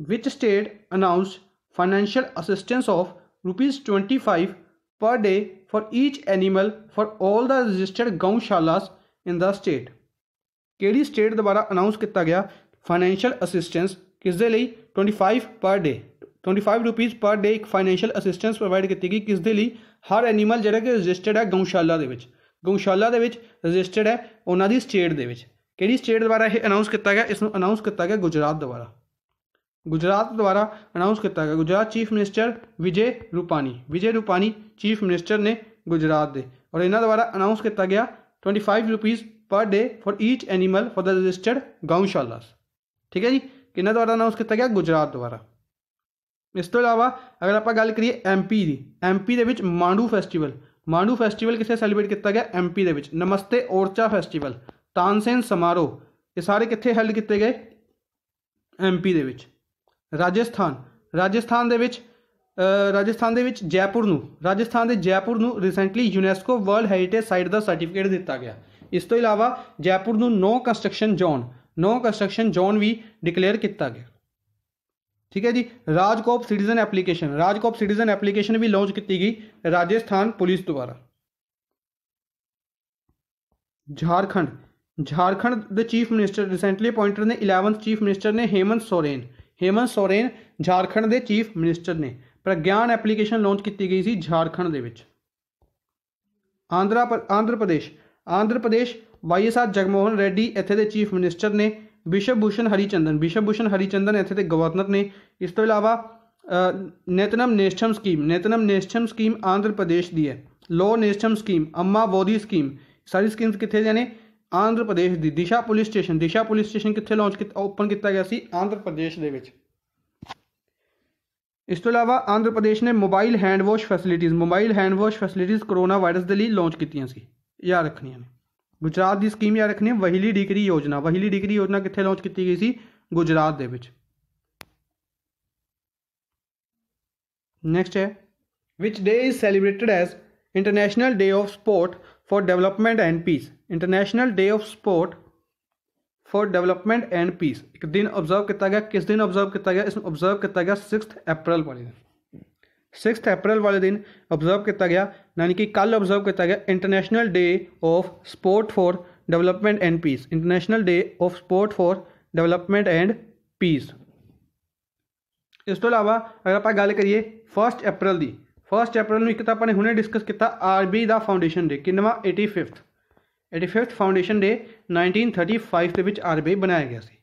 which state announced financial assistance of rupees 25 per day for each animal for all the registered gaushalas in the state ਕਿਹੜੀ ਸਟੇਟ ਦੁਆਰਾ ਅਨਾਉਂਸ ਕੀਤਾ ਗਿਆ ਫਾਈਨੈਂਸ਼ੀਅਲ ਅਸਿਸਟੈਂਸ ਕਿਸ ਦੇ ਲਈ 25 ਪਰ ਡੇ 25 ਰੁਪੀਸ ਪਰ ਡੇ ਇੱਕ ਫਾਈਨੈਂਸ਼ੀਅਲ ਅਸਿਸਟੈਂਸ ਪ੍ਰੋਵਾਈਡ ਕੀਤੀ ਗਈ ਕਿਸ ਦੇ ਲਈ ਹਰ ਐਨੀਮਲ ਜਿਹੜਾ ਕਿ ਰਜਿਸਟਰਡ ਹੈ ਗਊਸ਼ਾਲਾ ਦੇ ਵਿੱਚ ਗਊਸ਼ਾਲਾ ਦੇ ਵਿੱਚ ਰਜਿਸਟਰਡ ਹੈ ਉਹਨਾਂ ਦੀ ਸਟੇਟ ਦੇ ਵਿੱਚ ਕਿਹੜੀ ਸਟੇਟ ਦੁਆਰਾ ਇਹ ਅਨਾਉਂਸ ਕੀਤਾ ਗਿਆ ਇਸ ਨੂੰ ਅਨਾਉਂਸ ਕੀਤਾ ਗਿਆ ਗੁਜਰਾਤ ਦੁਆਰਾ गुजरात द्वारा अनाउंस किया गया Gujarat chief minister Vijay Rupani Vijay Rupani chief minister ने गुजरात दे और इन्हों द्वारा अनाउंस किया गया twenty five rupees per day for each animal for the registered gaushalas ठीक है जी कि द्वारा अनाउंस किया गया गुजरात द्वारा तो अलावा अगर आप गल करिए एम पी की एम पी के मांडू फैसटिवल मांडू फैसटिवल किसे सैलीब्रेट किया गया एम पी के नमस्ते ओरचा फैसटिवल तानसेन समारोह ये सारे कितने ਹੈਲਡ किए गए एम पी के ਰਾਜਸਥਾਨ ਰਾਜਸਥਾਨ ਦੇ ਵਿੱਚ ਰਾਜਸਥਾਨ ਦੇ ਵਿੱਚ ਜੈਪੁਰ ਨੂੰ ਰਾਜਸਥਾਨ ਦੇ ਜੈਪੁਰ ਨੂੰ recently UNESCO world heritage site ਦਾ ਸਰਟੀਫਿਕੇਟ ਦਿੱਤਾ ਗਿਆ ਇਸ ਤੋਂ ਇਲਾਵਾ ਜੈਪੁਰ ਨੂੰ no construction zone no construction zone ਵੀ ਡਿਕਲੇਅਰ ਕੀਤਾ ਗਿਆ ਠੀਕ ਹੈ ਜੀ RajCop citizen application RajCop citizen application ਵੀ ਲਾਂਚ ਕੀਤੀ ਗਈ ਰਾਜਸਥਾਨ ਪੁਲਿਸ ਦੁਆਰਾ ਝਾਰਖੰਡ ਝਾਰਖੰਡ ਦੇ ਚੀਫ ਮਿਨਿਸਟਰ ਰੀਸੈਂਟਲੀ ਅਪਾਇੰਟਡ ਨੇ 11th ਚੀਫ ਮਿਨਿਸਟਰ ਨੇ ਹੇਮੰਤ ਸੋਰੇਨ ਹੇਮੰਤ ਸੋਰੇਨ ਝਾਰਖੰਡ ਦੇ ਚੀਫ ਮਿਨਿਸਟਰ ਨੇ ਪ੍ਰਗਿਆਨ ਐਪਲੀਕੇਸ਼ਨ ਲਾਂਚ ਕੀਤੀ ਗਈ ਸੀ ਝਾਰਖੰਡ ਦੇ ਵਿੱਚ ਆਂਧਰਾ ਆਂਧਰ ਪ੍ਰਦੇਸ਼ ਆਂਧਰ ਪ੍ਰਦੇਸ਼ ਵਾਈਐਸਆਰ ਜਗਮੋਹਨ ਰੈੱਡੀ ਇੱਥੇ ਦੇ ਚੀਫ ਮਿਨਿਸਟਰ ਨੇ ਬਿਸ਼ਪ ਭੂਸ਼ਣ ਹਰੀਚੰਦਨ ਬਿਸ਼ਪ ਭੂਸ਼ਣ ਹਰੀਚੰਦਨ ਇੱਥੇ ਦੇ ਗਵਰਨਰ ਨੇ ਇਸ ਤੋਂ ਇਲਾਵਾ ਨੇਤਨਮ ਨੇਸ਼ਟਮ ਸਕੀਮ ਨੇਤਨਮ ਨੇਸ਼ਟਮ ਸਕੀਮ ਆਂਧਰ ਪ੍ਰਦੇਸ਼ ਦੀ ਹੈ ਲੋ ਨੇਸ਼ਟਮ ਸਕੀਮ ਅੰਮਾ ਵੋਦੀ ਸਕੀਮ ਸਾਰੀ ਸਕੀਮਸ ਕਿੱਥੇ ਜਾਨੇ ਆਂਧਰਾ ਪ੍ਰਦੇਸ਼ ਦੀ Disha police station Disha police station ਕਿੱਥੇ ਲਾਂਚ ਕੀਤਾ ਓਪਨ ਕੀਤਾ ਗਿਆ ਸੀ ਆਂਧਰਾ ਪ੍ਰਦੇਸ਼ ਦੇ ਵਿੱਚ ਇਸ ਤੋਂ ਇਲਾਵਾ ਆਂਧਰਾ ਪ੍ਰਦੇਸ਼ ਨੇ ਮੋਬਾਈਲ ਹੈਂਡ ਵਾਸ਼ ਫੈਸਿਲਿਟੀਆਂ ਮੋਬਾਈਲ ਹੈਂਡ ਵਾਸ਼ ਫੈਸਿਲਿਟੀਆਂ ਕੋਰੋਨਾ ਵਾਇਰਸ ਦੇ ਲਈ ਲਾਂਚ ਕੀਤੀਆਂ ਸੀ ਯਾਦ ਰੱਖਣੀਆਂ ਨੇ ਗੁਜਰਾਤ ਦੀ ਸਕੀਮ ਯਾਦ ਰੱਖਣੀ ਹੈ ਵਹਿਲੀ ਡਿਗਰੀ ਯੋਜਨਾ ਵਹਿਲੀ ਡਿਗਰੀ ਯੋਜਨਾ ਕਿੱਥੇ ਲਾਂਚ ਕੀਤੀ ਗਈ ਸੀ ਗੁਜਰਾਤ ਦੇ ਵਿੱਚ ਨੈਕਸਟ ਹੈ which day is celebrated as international day of sport for development and peace international day of sport for development and peace एक दिन ऑब्जर्व किया गया किस दिन ऑब्जर्व किया गया इसमें ऑब्जर्व किया गया सिक्स अप्रैल वाले दिन सिक्स अप्रैल वाले दिन ऑब्जर्व किया गया यानी कि कल ऑब्जर्व किया गया international day of sport for development and peace international day of sport for development and peace इस तो अलावा अगर आप गल करिए फर्स्ट अप्रैल की ਫਰਸਟ ਚੈਪਟਰ ਨੂੰ ਇੱਕ ਤਾਂ ਆਪਾਂ ਨੇ ਹੁਣੇ ਡਿਸਕਸ ਕੀਤਾ ਆਰਬੀ ਦਾ ਫਾਊਂਡੇਸ਼ਨ ਡੇ ਕਿੰਨਵਾ 85th 85th ਫਾਊਂਡੇਸ਼ਨ ਡੇ 1935 ਦੇ ਵਿੱਚ ਆਰਬੀ ਬਣਾਇਆ ਗਿਆ ਸੀ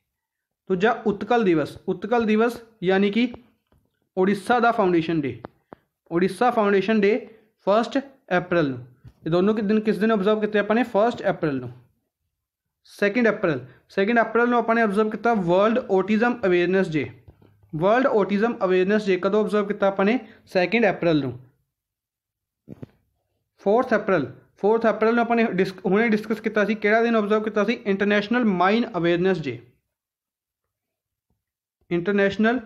ਦੂਜਾ ਉਤਕਲ ਦਿਵਸ ਉਤਕਲ ਦਿਵਸ ਯਾਨੀ ਕਿ ਓਡੀਸ਼ਾ ਦਾ foundation day Odisha foundation day 1st April ਨੂੰ ਇਹ ਦੋਨੋਂ ਕਿ ਦਿਨ ਕਿਸ ਦਿਨ ਆਬਜ਼ਰਵ ਕੀਤੇ ਆਪਾਂ ਨੇ 1st ਅਪ੍ਰੈਲ ਨੂੰ 2nd ਅਪ੍ਰੈਲ 2nd ਅਪ੍ਰੈਲ ਨੂੰ ਆਪਾਂ ਨੇ ਆਬਜ਼ਰਵ ਕੀਤਾ world autism awareness day world autism awareness day कदों ऑबजर्व किया अपने second April fourth April fourth April में अपने डिस्क हमने डिस्कस किया कि दिन ऑबजर्व किया international mine awareness day international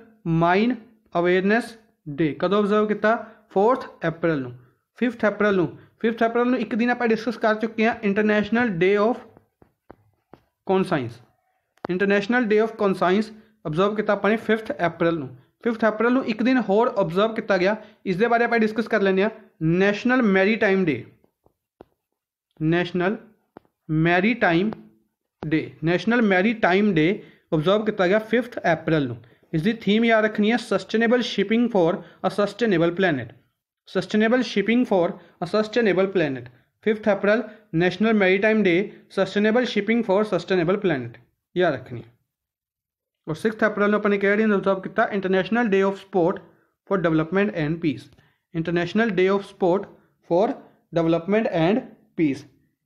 mine awareness day कदों ऑबजर्व किया फोरथ अप्रैल में फिफ्थ अप्रैल में फिफ्थ अप्रैल में एक दिन आप डिस्कस कर चुके हैं international day of conscience international day of conscience observe किया ਆਪਾਂ फिफ्थ अप्रैल में फिफ्थ अप्रैल एक दिन होर ओबजर्व किया गया इस बारे आप डिस्कस कर लें national maritime day national maritime day national maritime day national maritime day किया गया फिफ्थ अप्रैल में इसकी थीम याद रखनी है sustainable shipping for a sustainable planet sustainable shipping for a sustainable planet fifth April मैरी maritime day sustainable shipping for sustainable planet याद रखनी है और सिक्स अप्रैल में अपने एक ऐड ऑब्जर्व किया international day of sport for development and peace international day of sport for development and peace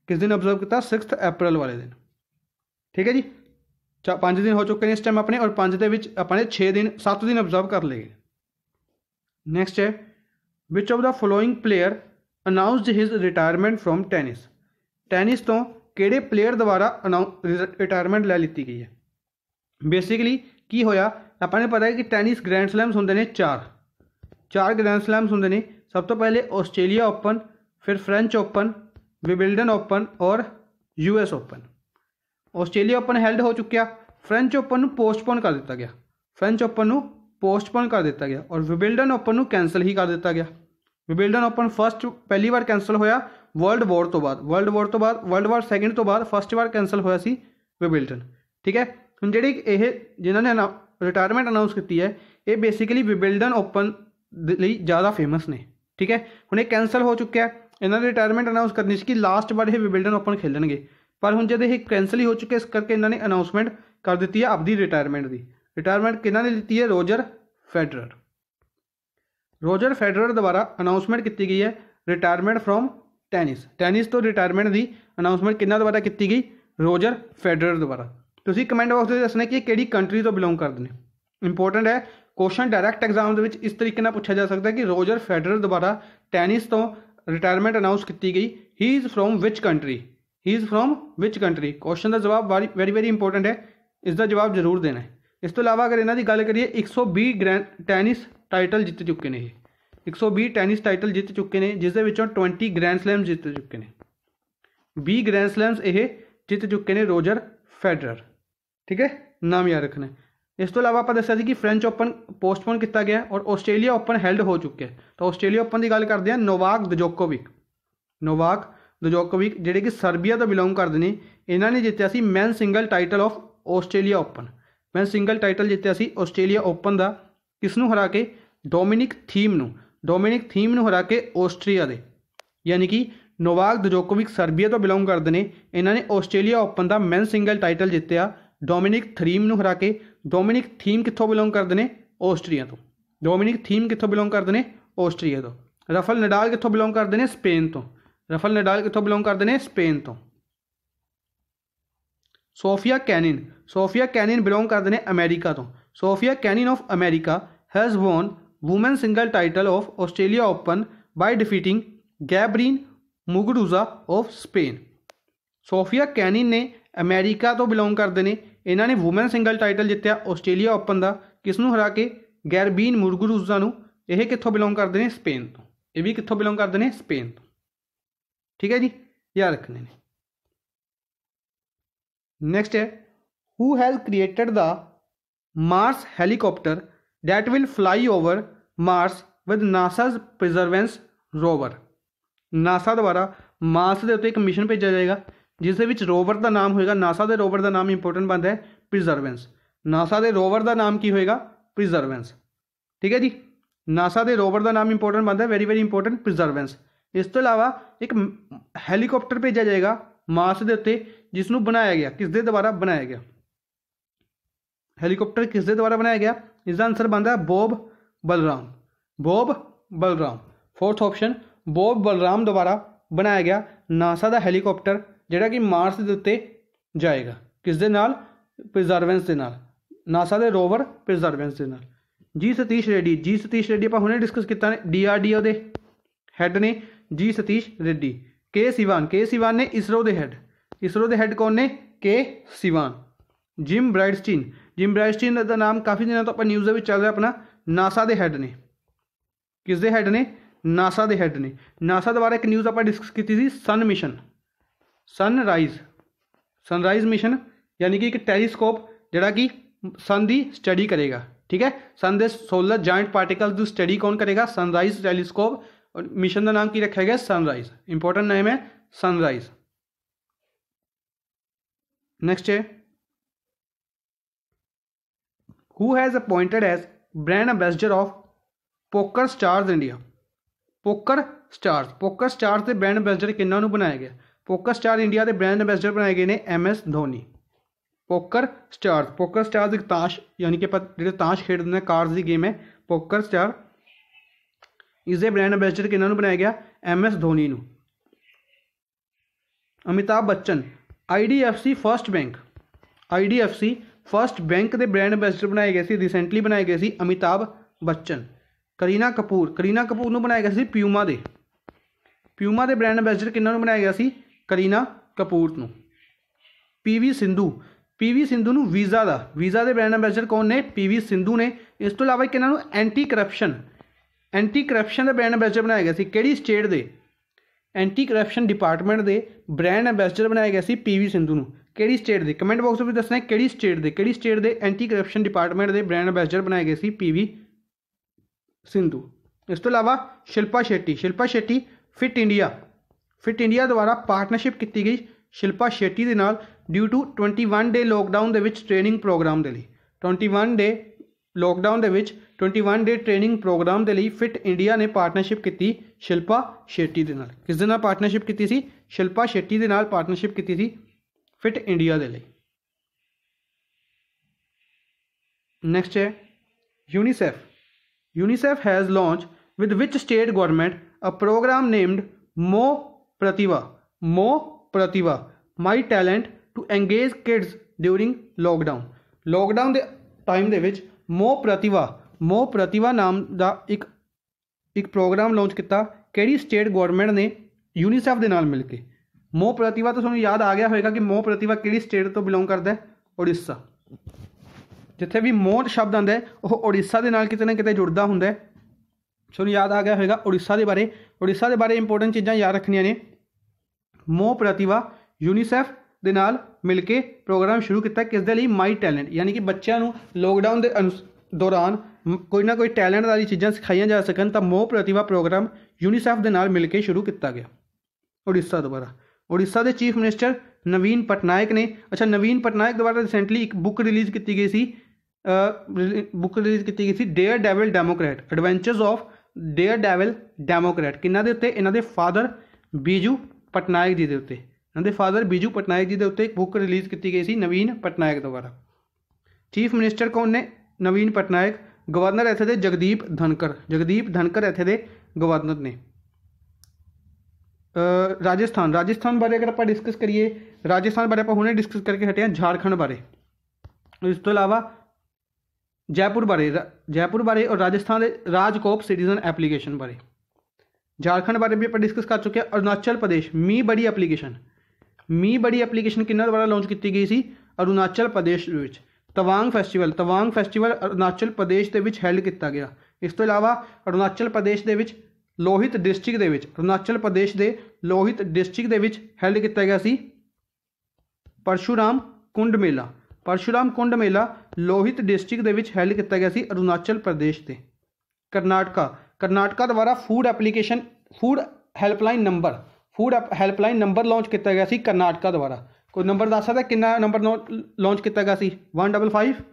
किस दिन ऑब्जर्व किया सिक्स अप्रैल वाले दिन ठीक है जी चा पाँच दिन हो चुके हैं इस टाइम अपने और पाँच के अपने छे दिन सात दिन ऑब्जर्व कर तो ले नैक्सट है which of the following player retirement from retirement tennis तो ਟੈਨਿਸ प्लेयर द्वारा ਪਲੇਅਰ रि रिटायरमेंट लै ली गई है बेसिकली की होया आपने पता है कि टैनिस ग्रैंड स्लैम्स होंगे ने चार चार ग्रैंड स्लैम्स होंगे ने सब तो पहले ऑस्ट्रेलिया ओपन फिर फ्रेंच ओपन विबिल्डन ओपन और US open Australia open held हो चुका फ्रेंच ओपन पोस्टपोन कर दिता गया फ्रेंच ओपन पोस्टपोन कर दिता गया और विबिल्डन ओपन कैंसल ही कर दिता गया विबिल्डन ओपन फस्ट पहली बार कैंसल होया वर्ल्ड वॉर तो बाद वर्ल्ड वॉर तो बाद वर्ल्ड वार सैकेंड तो बाद फस्ट बार कैंसल होया विबिल्टन ठीक है ਹੁਣ ਜਿਹੜੀ ਇਹ ਜਿਨ੍ਹਾਂ ਨੇ ਰਿਟਾਇਰਮੈਂਟ ਅਨਾਉਂਸ ਕੀਤੀ ਹੈ ਇਹ ਬੇਸਿਕਲੀ ਵਿਬਿਲਡਨ ਓਪਨ ਲਈ ਜ਼ਿਆਦਾ ਫੇਮਸ ਨੇ ਠੀਕ ਹੈ ਹੁਣ ਇਹ ਕੈਨਸਲ ਹੋ ਚੁੱਕਿਆ ਹੈ ਇਹਨਾਂ ਨੇ ਰਿਟਾਇਰਮੈਂਟ ਅਨਾਉਂਸ ਕਰਨੀ ਸੀ ਕਿ ਲਾਸਟ ਵਾਰ ਇਹ ਵਿਬਿਲਡਨ ਓਪਨ ਖੇਲਣਗੇ ਪਰ ਹੁਣ ਜਦ ਇਹ ਕੈਨਸਲ ਹੀ ਹੋ ਚੁੱਕਿਆ ਇਸ ਕਰਕੇ ਇਹਨਾਂ ਨੇ ਅਨਾਉਂਸਮੈਂਟ ਕਰ ਦਿੱਤੀ ਹੈ ਆਪਦੀ ਰਿਟਾਇਰਮੈਂਟ ਦੀ ਰਿਟਾਇਰਮੈਂਟ ਕਿਹਨਾਂ ਨੇ ਦਿੱਤੀ ਹੈ ਰੋਜਰ ਫੈਡਰਰ ਰੋਜਰ ਫੈਡਰਰ ਦੁਆਰਾ ਅਨਾਉਂਸਮੈਂਟ ਕੀਤੀ ਗਈ ਹੈ ਰਿਟਾਇਰਮੈਂਟ ਫਰੋਮ ਟੈਨਿਸ ਟੈਨਿਸ ਤੋਂ ਰਿਟਾਇਰਮੈਂਟ ਦੀ ਅਨਾਉਂਸਮੈਂਟ ਕਿਹਨਾਂ ਦੁਆਰਾ ਕੀਤੀ ਗਈ ਰੋਜਰ ਫੈਡਰਰ ਦੁਆਰਾ तुम कमेंट बॉक्स में दसना कि कंट्री तो बिलोंग करते हैं इंपोर्टेंट है क्वेश्चन डायरैक्ट एग्जाम इस तरीके पूछा जा सकता है कि रोजर फैडर द्वारा टैनिस तो रिटायरमेंट अनाउंस की गई he is from which country he is from which country question का जवाब वारी वेरी वेरी इंपोर्टेंट है इसका जवाब जरूर देना है इस तो अलावा अगर इन्हों की गल करिए एक सौ भी ग्रैंड टैनिस टाइटल जीत चुके हैं एक सौ भी टैनिस टाइटल जीत चुके हैं जिस ट्वेंटी ग्रैंड स्लैम जीत चुके हैं भी ग्रैंड स्लैम्स ये जीत चुके हैं रोजर फैडरर ਠੀਕ ਹੈ ਨਾਮ ਯਾਦ ਰੱਖਣਾ ਇਸ ਤੋਂ ਇਲਾਵਾ ਆਪਾਂ ਦੱਸਿਆ ਸੀ ਕਿ ਫ੍ਰੈਂਚ ਓਪਨ ਪੋਸਟਪੋਨ ਕੀਤਾ ਗਿਆ ਔਰ ਆਸਟ੍ਰੇਲੀਆ ਓਪਨ ਹੈਲਡ ਹੋ ਚੁੱਕਿਆ ਤਾਂ ਆਸਟ੍ਰੇਲੀਆ ਓਪਨ ਦੀ ਗੱਲ ਕਰਦੇ ਹਾਂ ਨੋਵਾਕ ਦਜੋਕੋਵਿਕ ਨੋਵਾਕ ਦਜੋਕੋਵਿਕ ਜਿਹੜੇ ਕਿ ਸਰਬੀਆ ਤੋਂ ਬਿਲੋਂਗ ਕਰਦੇ ਨੇ ਇਹਨਾਂ ਨੇ ਜਿੱਤਿਆ ਸੀ man single title of Australia open man single title ਜਿੱਤਿਆ ਸੀ ਆਸਟ੍ਰੇਲੀਆ ਓਪਨ ਦਾ ਕਿਸ ਨੂੰ ਹਰਾ ਕੇ ਡੋਮਿਨਿਕ ਥੀਮ ਨੂੰ ਡੋਮਿਨਿਕ ਥੀਮ ਨੂੰ ਹਰਾ ਕੇ ਆਸਟ੍ਰੀਆ ਦੇ ਯਾਨੀ ਕਿ ਨੋਵਾਕ ਦਜੋਕੋਵਿਕ ਸਰਬੀਆ ਤੋਂ ਬਿਲੋਂਗ ਕਰਦੇ ਨੇ ਇਹਨਾਂ ਨੇ ਆਸਟ੍ਰੇਲੀਆ ਓਪਨ ਦਾ ਮੈਨ ਸਿੰਗਲ ਟਾਈਟਲ ਜਿੱਤਿਆ डोमिनिक थरीम न हरा के डोमिनिक थीम कितों बिलोंग करते हैं ऑस्ट्रिया तो डोमिनिक थीम कितों बिलोंग करते हैं ऑस्ट्रिया तो रफल नडाल कितों बिलोंग करते हैं स्पेन तो रफल नडाल कितों बिलोंग करते हैं स्पेन तो Sofia Kenin Sofia Kenin belong करते हैं अमेरिका तो Sofia Kenin of America has won women single title of Australia open by defeating Garbine Muguruza of Spain Sofia Kenin ने अमेरिका तो belong करते हैं इन्होंने वूमेन सिंगल टाइटल जितया Australia open का किसू हरा के गैरबीन मुरगुरूजा यह कितों बिलोंग करते हैं स्पेन तो यह भी कितों बिलोंग करते हैं स्पेन तो ठीक है जी याद रखने नैक्सट है who has created the Mars helicopter that will fly over Mars with NASA's perseverance rover NASA द्वारा मार्स के उत्ते एक मिशन भेजा जाएगा ਜਿਸ ਦੇ ਵਿੱਚ ਰੋਵਰ ਦਾ ਨਾਮ ਹੋਏਗਾ NASA ਦੇ ਰੋਵਰ ਦਾ ਨਾਮ ਇੰਪੋਰਟੈਂਟ ਬਣਦਾ ਹੈ ਪ੍ਰੀਜ਼ਰਵੈਂਸ NASA ਦੇ ਰੋਵਰ ਦਾ ਨਾਮ ਕੀ ਹੋਏਗਾ ਪ੍ਰੀਜ਼ਰਵੈਂਸ ਠੀਕ ਹੈ ਜੀ NASA ਦੇ ਰੋਵਰ ਦਾ ਨਾਮ ਇੰਪੋਰਟੈਂਟ ਬਣਦਾ ਹੈ ਵੈਰੀ ਵੈਰੀ ਇੰਪੋਰਟੈਂਟ ਪ੍ਰੀਜ਼ਰਵੈਂਸ ਇਸ ਤੋਂ ਇਲਾਵਾ ਇੱਕ ਹੈਲੀਕਾਪਟਰ ਭੇਜਿਆ ਜਾਏਗਾ ਮਾਰਸ ਦੇ ਉੱਤੇ ਜਿਸ ਨੂੰ ਬਣਾਇਆ ਗਿਆ ਕਿਸ ਦੇ ਦੁਆਰਾ ਬਣਾਇਆ ਗਿਆ ਹੈਲੀਕਾਪਟਰ ਕਿਸ ਦੇ ਦੁਆਰਾ ਬਣਾਇਆ ਗਿਆ ਇਸ ਦਾ ਆਨਸਰ ਬਣਦਾ ਹੈ Bob Balram Bob Balram fourth option Bob Balram ਦੁਆਰਾ ਬਣਾਇਆ ਗਿਆ NASA ਦਾ ਹੈਲੀਕਾਪਟਰ ਜਿਹੜਾ ਕਿ ਮਾਰਸ ਦੇ ਉੱਤੇ ਜਾਏਗਾ ਕਿਸ ਦੇ ਨਾਲ ਪ੍ਰੀਜ਼ਰਵੈਂਸ ਦੇ ਨਾਲ ਨਾਸਾ ਦੇ ਰੋਵਰ ਪ੍ਰੀਜ਼ਰਵੈਂਸ ਦੇ ਨਾਲ ਜੀ ਸਤੀਸ਼ ਰੈਡੀ ਜੀ ਸਤੀਸ਼ ਰੈਡੀ ਆਪਾਂ ਹੁਣੇ ਡਿਸਕਸ ਕੀਤਾ ਨੇ ਡੀਆਰਡੀਓ ਦੇ ਹੈੱਡ ਨੇ G Satish Reddy K Sivan K Sivan ਨੇ ਇਸਰੋ ਦੇ ਹੈੱਡ ਇਸਰੋ ਦੇ ਹੈੱਡ ਕੌਣ ਨੇ K Sivan Jim Bridenstine Jim Bridenstine ਦਾ ਨਾਮ ਕਾਫੀ ਦਿਨਾਂ ਤੋਂ ਆਪਾਂ ਨਿਊਜ਼ ਦੇ ਵਿੱਚ ਚੱਲ ਰਿਹਾ ਆਪਣਾ ਨਾਸਾ ਦੇ ਹੈੱਡ ਨੇ ਕਿਸ ਦੇ ਹੈੱਡ ਨੇ ਨਾਸਾ ਦੇ ਹੈੱਡ ਨੇ ਨਾਸਾ ਦੁਆਰਾ ਇੱਕ ਨਿਊਜ਼ ਆਪਾਂ ਡਿਸਕਸ ਕੀਤੀ ਸੀ sun mission sunrise sunrise mission यानी कि एक टेलीस्कोप जरा कि सन की स्टडी करेगा ठीक है सन के सोलर जॉइंट पार्टिकल की स्टडी कौन करेगा सनराइज टेलीस्कोप और मिशन का नाम की रखा गया सनराइज इंपॉर्टेंट नेम है सनराइज नेक्स्ट है who has appointed as brand ambassador of Poker Stars India Poker Stars Poker Stars के ब्रांड एम्बेसडर कि बनाया गया पोकर स्टार इंडिया के ब्रांड एंबैसडर बनाए गए हैं M S Dhoni Poker Star Poker Star एक ताश यानी कि जो ताश खेड हैं कार्ड की गेम है पोकर स्टार इस ब्रांड एंबैसडर किन्ना बनाया गया M S Dhoni Amitabh Bachchan I D F C first bank I D F C first bank के ब्रांड एंबैसडर बनाए गए थे रिसेंटली बनाए गए थे अमिताभ बच्चन करीना कपूर करीना कपूर बनाया गया प्यूमा के प्यूमा के ब्रांड एंबैसडर किन्ना बनाया गया ਕਰੀਨਾ ਕਪੂਰ ਨੂੰ ਪੀਵੀ ਸਿੰਧੂ ਪੀਵੀ ਸਿੰਧੂ ਨੂੰ ਵੀਜ਼ਾ ਦਾ ਵੀਜ਼ਾ ਦੇ ਬ੍ਰਾਂਡ ਐਂਬੈਸਡਰ ਕੌਣ ਨੇ ਪੀਵੀ ਸਿੰਧੂ ਨੇ ਇਸ ਤੋਂ ਇਲਾਵਾ ਕਿਹਨਾਂ ਨੂੰ ਐਂਟੀ ਕਰਪਸ਼ਨ ਐਂਟੀ ਕਰਪਸ਼ਨ ਦਾ ਬ੍ਰਾਂਡ ਐਂਬੈਸਡਰ ਬਣਾਇਆ ਗਿਆ ਸੀ ਕਿਹੜੀ ਸਟੇਟ ਦੇ ਐਂਟੀ ਕਰਪਸ਼ਨ ਡਿਪਾਰਟਮੈਂਟ ਦੇ ਬ੍ਰਾਂਡ ਐਂਬੈਸਡਰ ਬਣਾਇਆ ਗਿਆ ਸੀ ਪੀਵੀ ਸਿੰਧੂ ਨੂੰ ਕਿਹੜੀ ਸਟੇਟ ਦੇ ਕਮੈਂਟ ਬਾਕਸ ਵਿੱਚ ਦੱਸਣਾ ਹੈ ਕਿਹੜੀ ਸਟੇਟ ਦੇ ਕਿਹੜੀ ਸਟੇਟ ਦੇ ਐਂਟੀ ਕਰਪਸ਼ਨ ਡਿਪਾਰਟਮੈਂਟ ਦੇ ਬ੍ਰਾਂਡ ਐਂਬੈਸਡਰ ਬਣਾਏ ਗਏ ਸੀ ਪੀਵੀ ਸਿੰਧੂ ਇਸ ਤੋਂ ਇਲਾਵਾ Shilpa Shetty Shilpa Shetty fit India fit India द्वारा पार्टनरशिप की गई शिल्पा शेट्टी के नाल due to twenty one day lockdown के ट्रेनिंग प्रोग्राम के लिए ट्वेंटी वन डे लॉकडाउन के twenty one day training programme के लिए फिट इंडिया ने पार्टनरशिप की शिल्पा शेट्टी के नाल किस पार्टनरशिप की शिल्पा शेट्टी के नाल पार्टनरशिप की फिट इंडिया के लिए नैक्सट है UNICEF UNICEF has launch with which state government a programme named Mo Pratibha. Mo Pratibha. My talent to engage kids during lockdown lockdown ਦੇ ਟਾਈਮ ਦੇ ਵਿੱਚ ਮੋ ਪ੍ਰਤਿਭਾ ਮੋ ਪ੍ਰਤਿਭਾ ਨਾਮ ਦਾ ਇੱਕ ਇੱਕ ਪ੍ਰੋਗਰਾਮ ਲਾਂਚ ਕੀਤਾ ਕਿਹੜੀ ਸਟੇਟ ਗਵਰਨਮੈਂਟ ਨੇ ਯੂਨੀਸੈਫ ਦੇ ਨਾਲ ਮਿਲ ਕੇ ਮੋ ਪ੍ਰਤਿਭਾ ਤਾਂ ਤੁਹਾਨੂੰ ਯਾਦ ਆ ਗਿਆ ਹੋਵੇਗਾ ਕਿ ਮੋ ਪ੍ਰਤਿਭਾ ਕਿਹੜੀ ਸਟੇਟ ਤੋਂ ਬਿਲੋਂਗ ਕਰਦਾ ਹੈ ਓਡੀਸ਼ਾ ਜਿੱਥੇ ਵੀ ਮੋਹ ਸ਼ਬਦ ਆਂਦਾ ਉਹ ਓਡੀਸ਼ਾ ਦੇ ਨਾਲ ਕਿਤੇ ਨਾ ਕਿਤੇ ਜੁੜਦਾ ਹੁੰਦਾ ਹੈ ਤੁਹਾਨੂੰ ਯਾਦ ਆ ਗਿਆ ਹੋਵੇਗਾ ਉੜੀਸਾ ਦੇ ਬਾਰੇ ਉੜੀਸਾ ਦੇ ਬਾਰੇ ਇੰਪੋਰਟੈਂਟ ਚੀਜ਼ਾਂ ਯਾਦ ਰੱਖਣੀਆਂ ਨੇ ਮੋ ਪ੍ਰਤਿਭਾ ਯੂਨੀਸੈਫ ਦੇ ਨਾਲ ਮਿਲ ਕੇ ਪ੍ਰੋਗਰਾਮ ਸ਼ੁਰੂ ਕੀਤਾ ਕਿਸ ਦੇ ਲਈ ਮਾਈ ਟੈਲੈਂਟ ਯਾਨੀ ਕਿ ਬੱਚਿਆਂ ਨੂੰ ਲੋਕਡਾਊਨ ਦੇ ਦੌਰਾਨ ਕੋਈ ਨਾ ਕੋਈ ਟੈਲੈਂਟ ਵਾਲੀ ਚੀਜ਼ਾਂ ਸਿਖਾਈਆਂ ਜਾ ਸਕਣ ਤਾਂ ਮੋ ਪ੍ਰਤਿਭਾ ਪ੍ਰੋਗਰਾਮ ਯੂਨੀਸੈਫ ਦੇ ਨਾਲ ਮਿਲ ਕੇ ਸ਼ੁਰੂ ਕੀਤਾ ਗਿਆ ਉੜੀਸਾ ਦੁਆਰਾ ਉੜੀਸਾ ਦੇ ਚੀਫ ਮਿਨਿਸਟਰ ਨਵੀਨ ਪਟਨਾਇਕ ਨੇ ਅੱਛਾ ਨਵੀਨ ਪਟਨਾਇਕ ਦੁਆਰਾ ਰੀਸੈਂਟਲੀ ਇੱਕ ਬੁੱਕ ਰਿਲੀਜ਼ ਕੀਤੀ ਗਈ ਸੀ ਬੁੱਕ ਰਿਲੀਜ਼ ਕੀਤੀ ਗਈ ਸੀ daredevil democrat adventures of daredevil democrat कि इन फादर बीजू पटनायक जी के उत्ते इन्हों फादर बीजू पटनायक जी के उत्ते बुक रिलीज़ की गई थी नवीन पटनायक द्वारा चीफ मिनिस्टर कौन ने नवीन पटनायक गवर्नर इतने जगदीप धनकर जगदीप धनकर इतने के गवर्नर ने राजस्थान राजस्थान बारे अगर आप डिस्कस करिए राजस्थान बारे आप हमने डिस्कस करके हटे झारखंड बारे इस तो अलावा ਜੈਪੁਰ ਬਾਰੇ ਜੈਪੁਰ ਬਾਰੇ ਔਰ ਰਾਜਸਥਾਨ ਦੇ ਰਾਜਕੋਪ ਸਿਟੀਜ਼ਨ ਐਪਲੀਕੇਸ਼ਨ ਬਾਰੇ झारखंड बारे भी अपन डिस्कस ਕਰ ਚੁੱਕੇ हैं ਅਰੁਣਾਚਲ ਪ੍ਰਦੇਸ਼ ਮੀ ਬੜੀ ਐਪਲੀਕੇਸ਼ਨ ਮੀ ਬੜੀ ਐਪਲੀਕੇਸ਼ਨ ਕਿੰਨਾਂ ਦੁਆਰਾ ਲਾਂਚ ਕੀਤੀ ਗਈ ਸੀ ਅਰੁਣਾਚਲ ਪ੍ਰਦੇਸ਼ ਦੇ ਵਿੱਚ ਤਵਾਂਗ ਫੈਸਟੀਵਲ ਤਵਾਂਗ ਫੈਸਟੀਵਲ ਅਰੁਣਾਚਲ ਪ੍ਰਦੇਸ਼ ਦੇ ਵਿੱਚ ਹੈਲਡ ਕੀਤਾ ਗਿਆ ਇਸ ਤੋਂ ਇਲਾਵਾ ਅਰੁਣਾਚਲ ਪ੍ਰਦੇਸ਼ ਦੇ ਵਿੱਚ ਲੋਹਿਤ ਡਿਸਟ੍ਰਿਕਟ ਦੇ ਵਿੱਚ ਅਰੁਣਾਚਲ ਪ੍ਰਦੇਸ਼ ਦੇ ਲੋਹਿਤ ਡਿਸਟ੍ਰਿਕਟ ਦੇ ਵਿੱਚ ਹੈਲਡ ਕੀਤਾ ਗਿਆ ਸੀ ਪਰਸ਼ੂਰਾਮ ਕੁੰਡ ਮੇਲਾ परशुराम कुंड मेला लोहित डिस्ट्रिक्ट हैल किया गया अरुणाचल प्रदेश से करनाटका करनाटका द्वारा food application food helpline number food helpline number launch किया गया करनाटका द्वारा कोई नंबर दस सकता कि नंबर लॉन्च किया गया one double five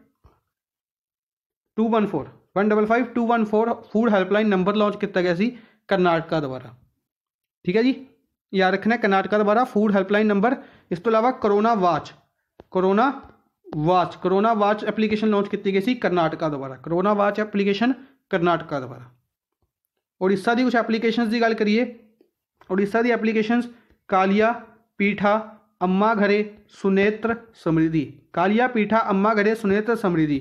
two one four one double five two one four food helpline number launch किया गया करनाटका द्वारा ठीक है जी याद रखना करनाटका द्वारा फूड हैल्पलाइन नंबर इस तुम तो अलावा corona watch corona watch corona watch application launch की गई थी करनाटका द्वारा करोना वाच एप्लीकेशन करनाटका द्वारा उड़ीसा की कुछ एप्लीकेशन की गल करिए उड़ीसा की एप्लीकेशन कालिया पीठा अम्मा घरे सुनेत्र समृद्धि कालिया पीठा अम्मा घरे सुनेत्र समृद्धि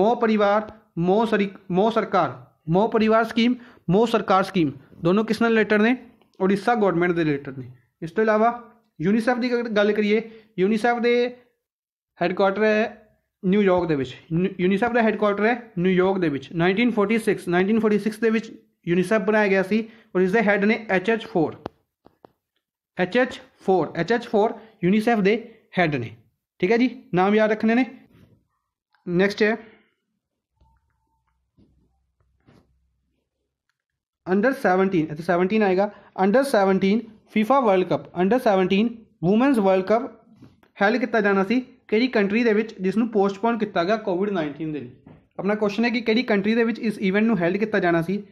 मो परिवार मो सरी मो सरकार मो परिवार स्कीम मो सरकार स्कीम दोनों किसने रिलेटेड ने उड़ीसा गवर्नमेंट के रिलेटेड ने इस तो अलावा यूनीसेफ की गल करिए यूनीसैफ के हैडकुआटर है न्यूयॉर्क के ਦੇ का हैडकुआटर है न्यूयॉर्क York nineteen forty six nineteen forty six के यूनिसेफ बनाया गया सी और इसके हैड ने H H Fore H H Fore H H Fore UNICEF के हेड ने ठीक है जी नाम याद रखने ने नैक्सट है अंडर सैवनटीन तो सैवनटीन आएगा under seventeen FIFA world cup under seventeen women's world cup held किया जाना सी ਕਿਹੜੀ ਕੰਟਰੀ ਦੇ ਵਿੱਚ ਜਿਸ ਨੂੰ ਪੋਸਟਪੋਨ ਕੀਤਾ ਗਿਆ ਕੋਵਿਡ-19 ਦੇ ਲਈ ਆਪਣਾ ਕੁਐਸਚਨ ਹੈ ਕਿ ਕਿਹੜੀ ਕੰਟਰੀ ਦੇ ਵਿੱਚ ਇਸ ਇਵੈਂਟ ਨੂੰ ਹੈਲਡ ਕੀਤਾ ਜਾਣਾ ਸੀ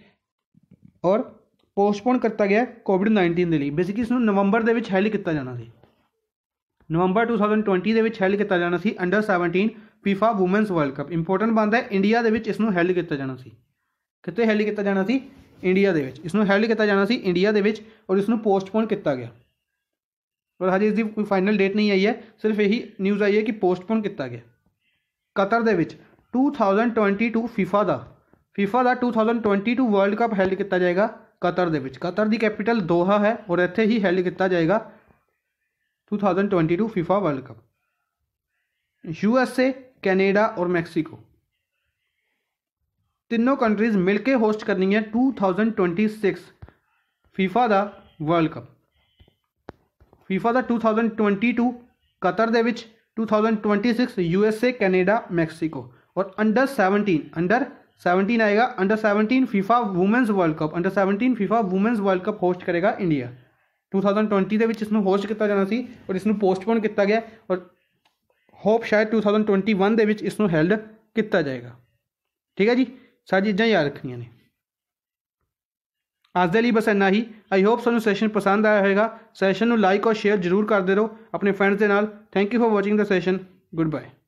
ਔਰ ਪੋਸਟਪੋਨ ਕੀਤਾ ਗਿਆ ਕੋਵਿਡ-19 ਦੇ ਲਈ ਬੇਸਿਕਲੀ ਇਸ ਨੂੰ ਨਵੰਬਰ ਦੇ ਵਿੱਚ ਹੈਲਡ ਕੀਤਾ ਜਾਣਾ ਸੀ ਨਵੰਬਰ 2020 ਦੇ ਵਿੱਚ ਹੈਲਡ ਕੀਤਾ ਜਾਣਾ ਸੀ under 17 FIFA women's world cup important ਬੰਦ ਹੈ ਇੰਡੀਆ ਦੇ ਵਿੱਚ ਇਸ ਨੂੰ ਹੈਲਡ ਕੀਤਾ ਜਾਣਾ ਸੀ ਕਿਤੇ ਹੈਲਡ ਕੀਤਾ ਜਾਣਾ ਸੀ ਇੰਡੀਆ ਦੇ ਵਿੱਚ ਇਸ ਨੂੰ ਹੈਲਡ ਕੀਤਾ ਜਾਣਾ ਸੀ ਇੰਡੀਆ ਦੇ ਵਿੱਚ ਔਰ ਇਸ ਨੂੰ ਪੋਸਟਪੋਨ ਕੀਤਾ ਗਿਆ पर हजे इसकी कोई फाइनल डेट नहीं आई है सिर्फ यही न्यूज़ आई है कि पोस्टपोन किया गया कतर के two thousand twenty two FIFA का फीफा का two thousand twenty two world cup held किया जाएगा कतर के कतर की कैपीटल दोहा है और इतने ही हैल्ड किया जाएगा two thousand twenty two FIFA world cup U S A Canada और मैक्सीको तीनों कंट्रीज मिलकर होस्ट करनी है two thousand twenty six FIFA का वर्ल्ड कप फीफा का two thousand twenty two Qatar के two thousand twenty six U S A Canada Mexico और under seventeen under seventeen आएगा under seventeen FIFA women's world cup under seventeen FIFA women's world cup host करेगा India to thousand twenty के इसमें host किया जाना सी और इसमें postpone किया गया और होप शायद टू थाउजेंड ट्वेंटी वन के इसको हैल्ड किया जाएगा ठीक है जी सारी चीज़ा याद रखनिया ने ਅੱਜ ਦੇ ਲਈ ਬਸ ਇੰਨਾ ਹੀ ਆਈ ਹੋਪ ਤੁਹਾਨੂੰ ਸੈਸ਼ਨ ਪਸੰਦ ਆਇਆ ਹੋਵੇਗਾ ਸੈਸ਼ਨ ਨੂੰ ਲਾਈਕ ਔਰ ਸ਼ੇਅਰ ਜ਼ਰੂਰ ਕਰਦੇ ਰਹੋ ਆਪਣੇ ਫਰੈਂਡਸ ਦੇ ਨਾਲ thank you for watching the session good bye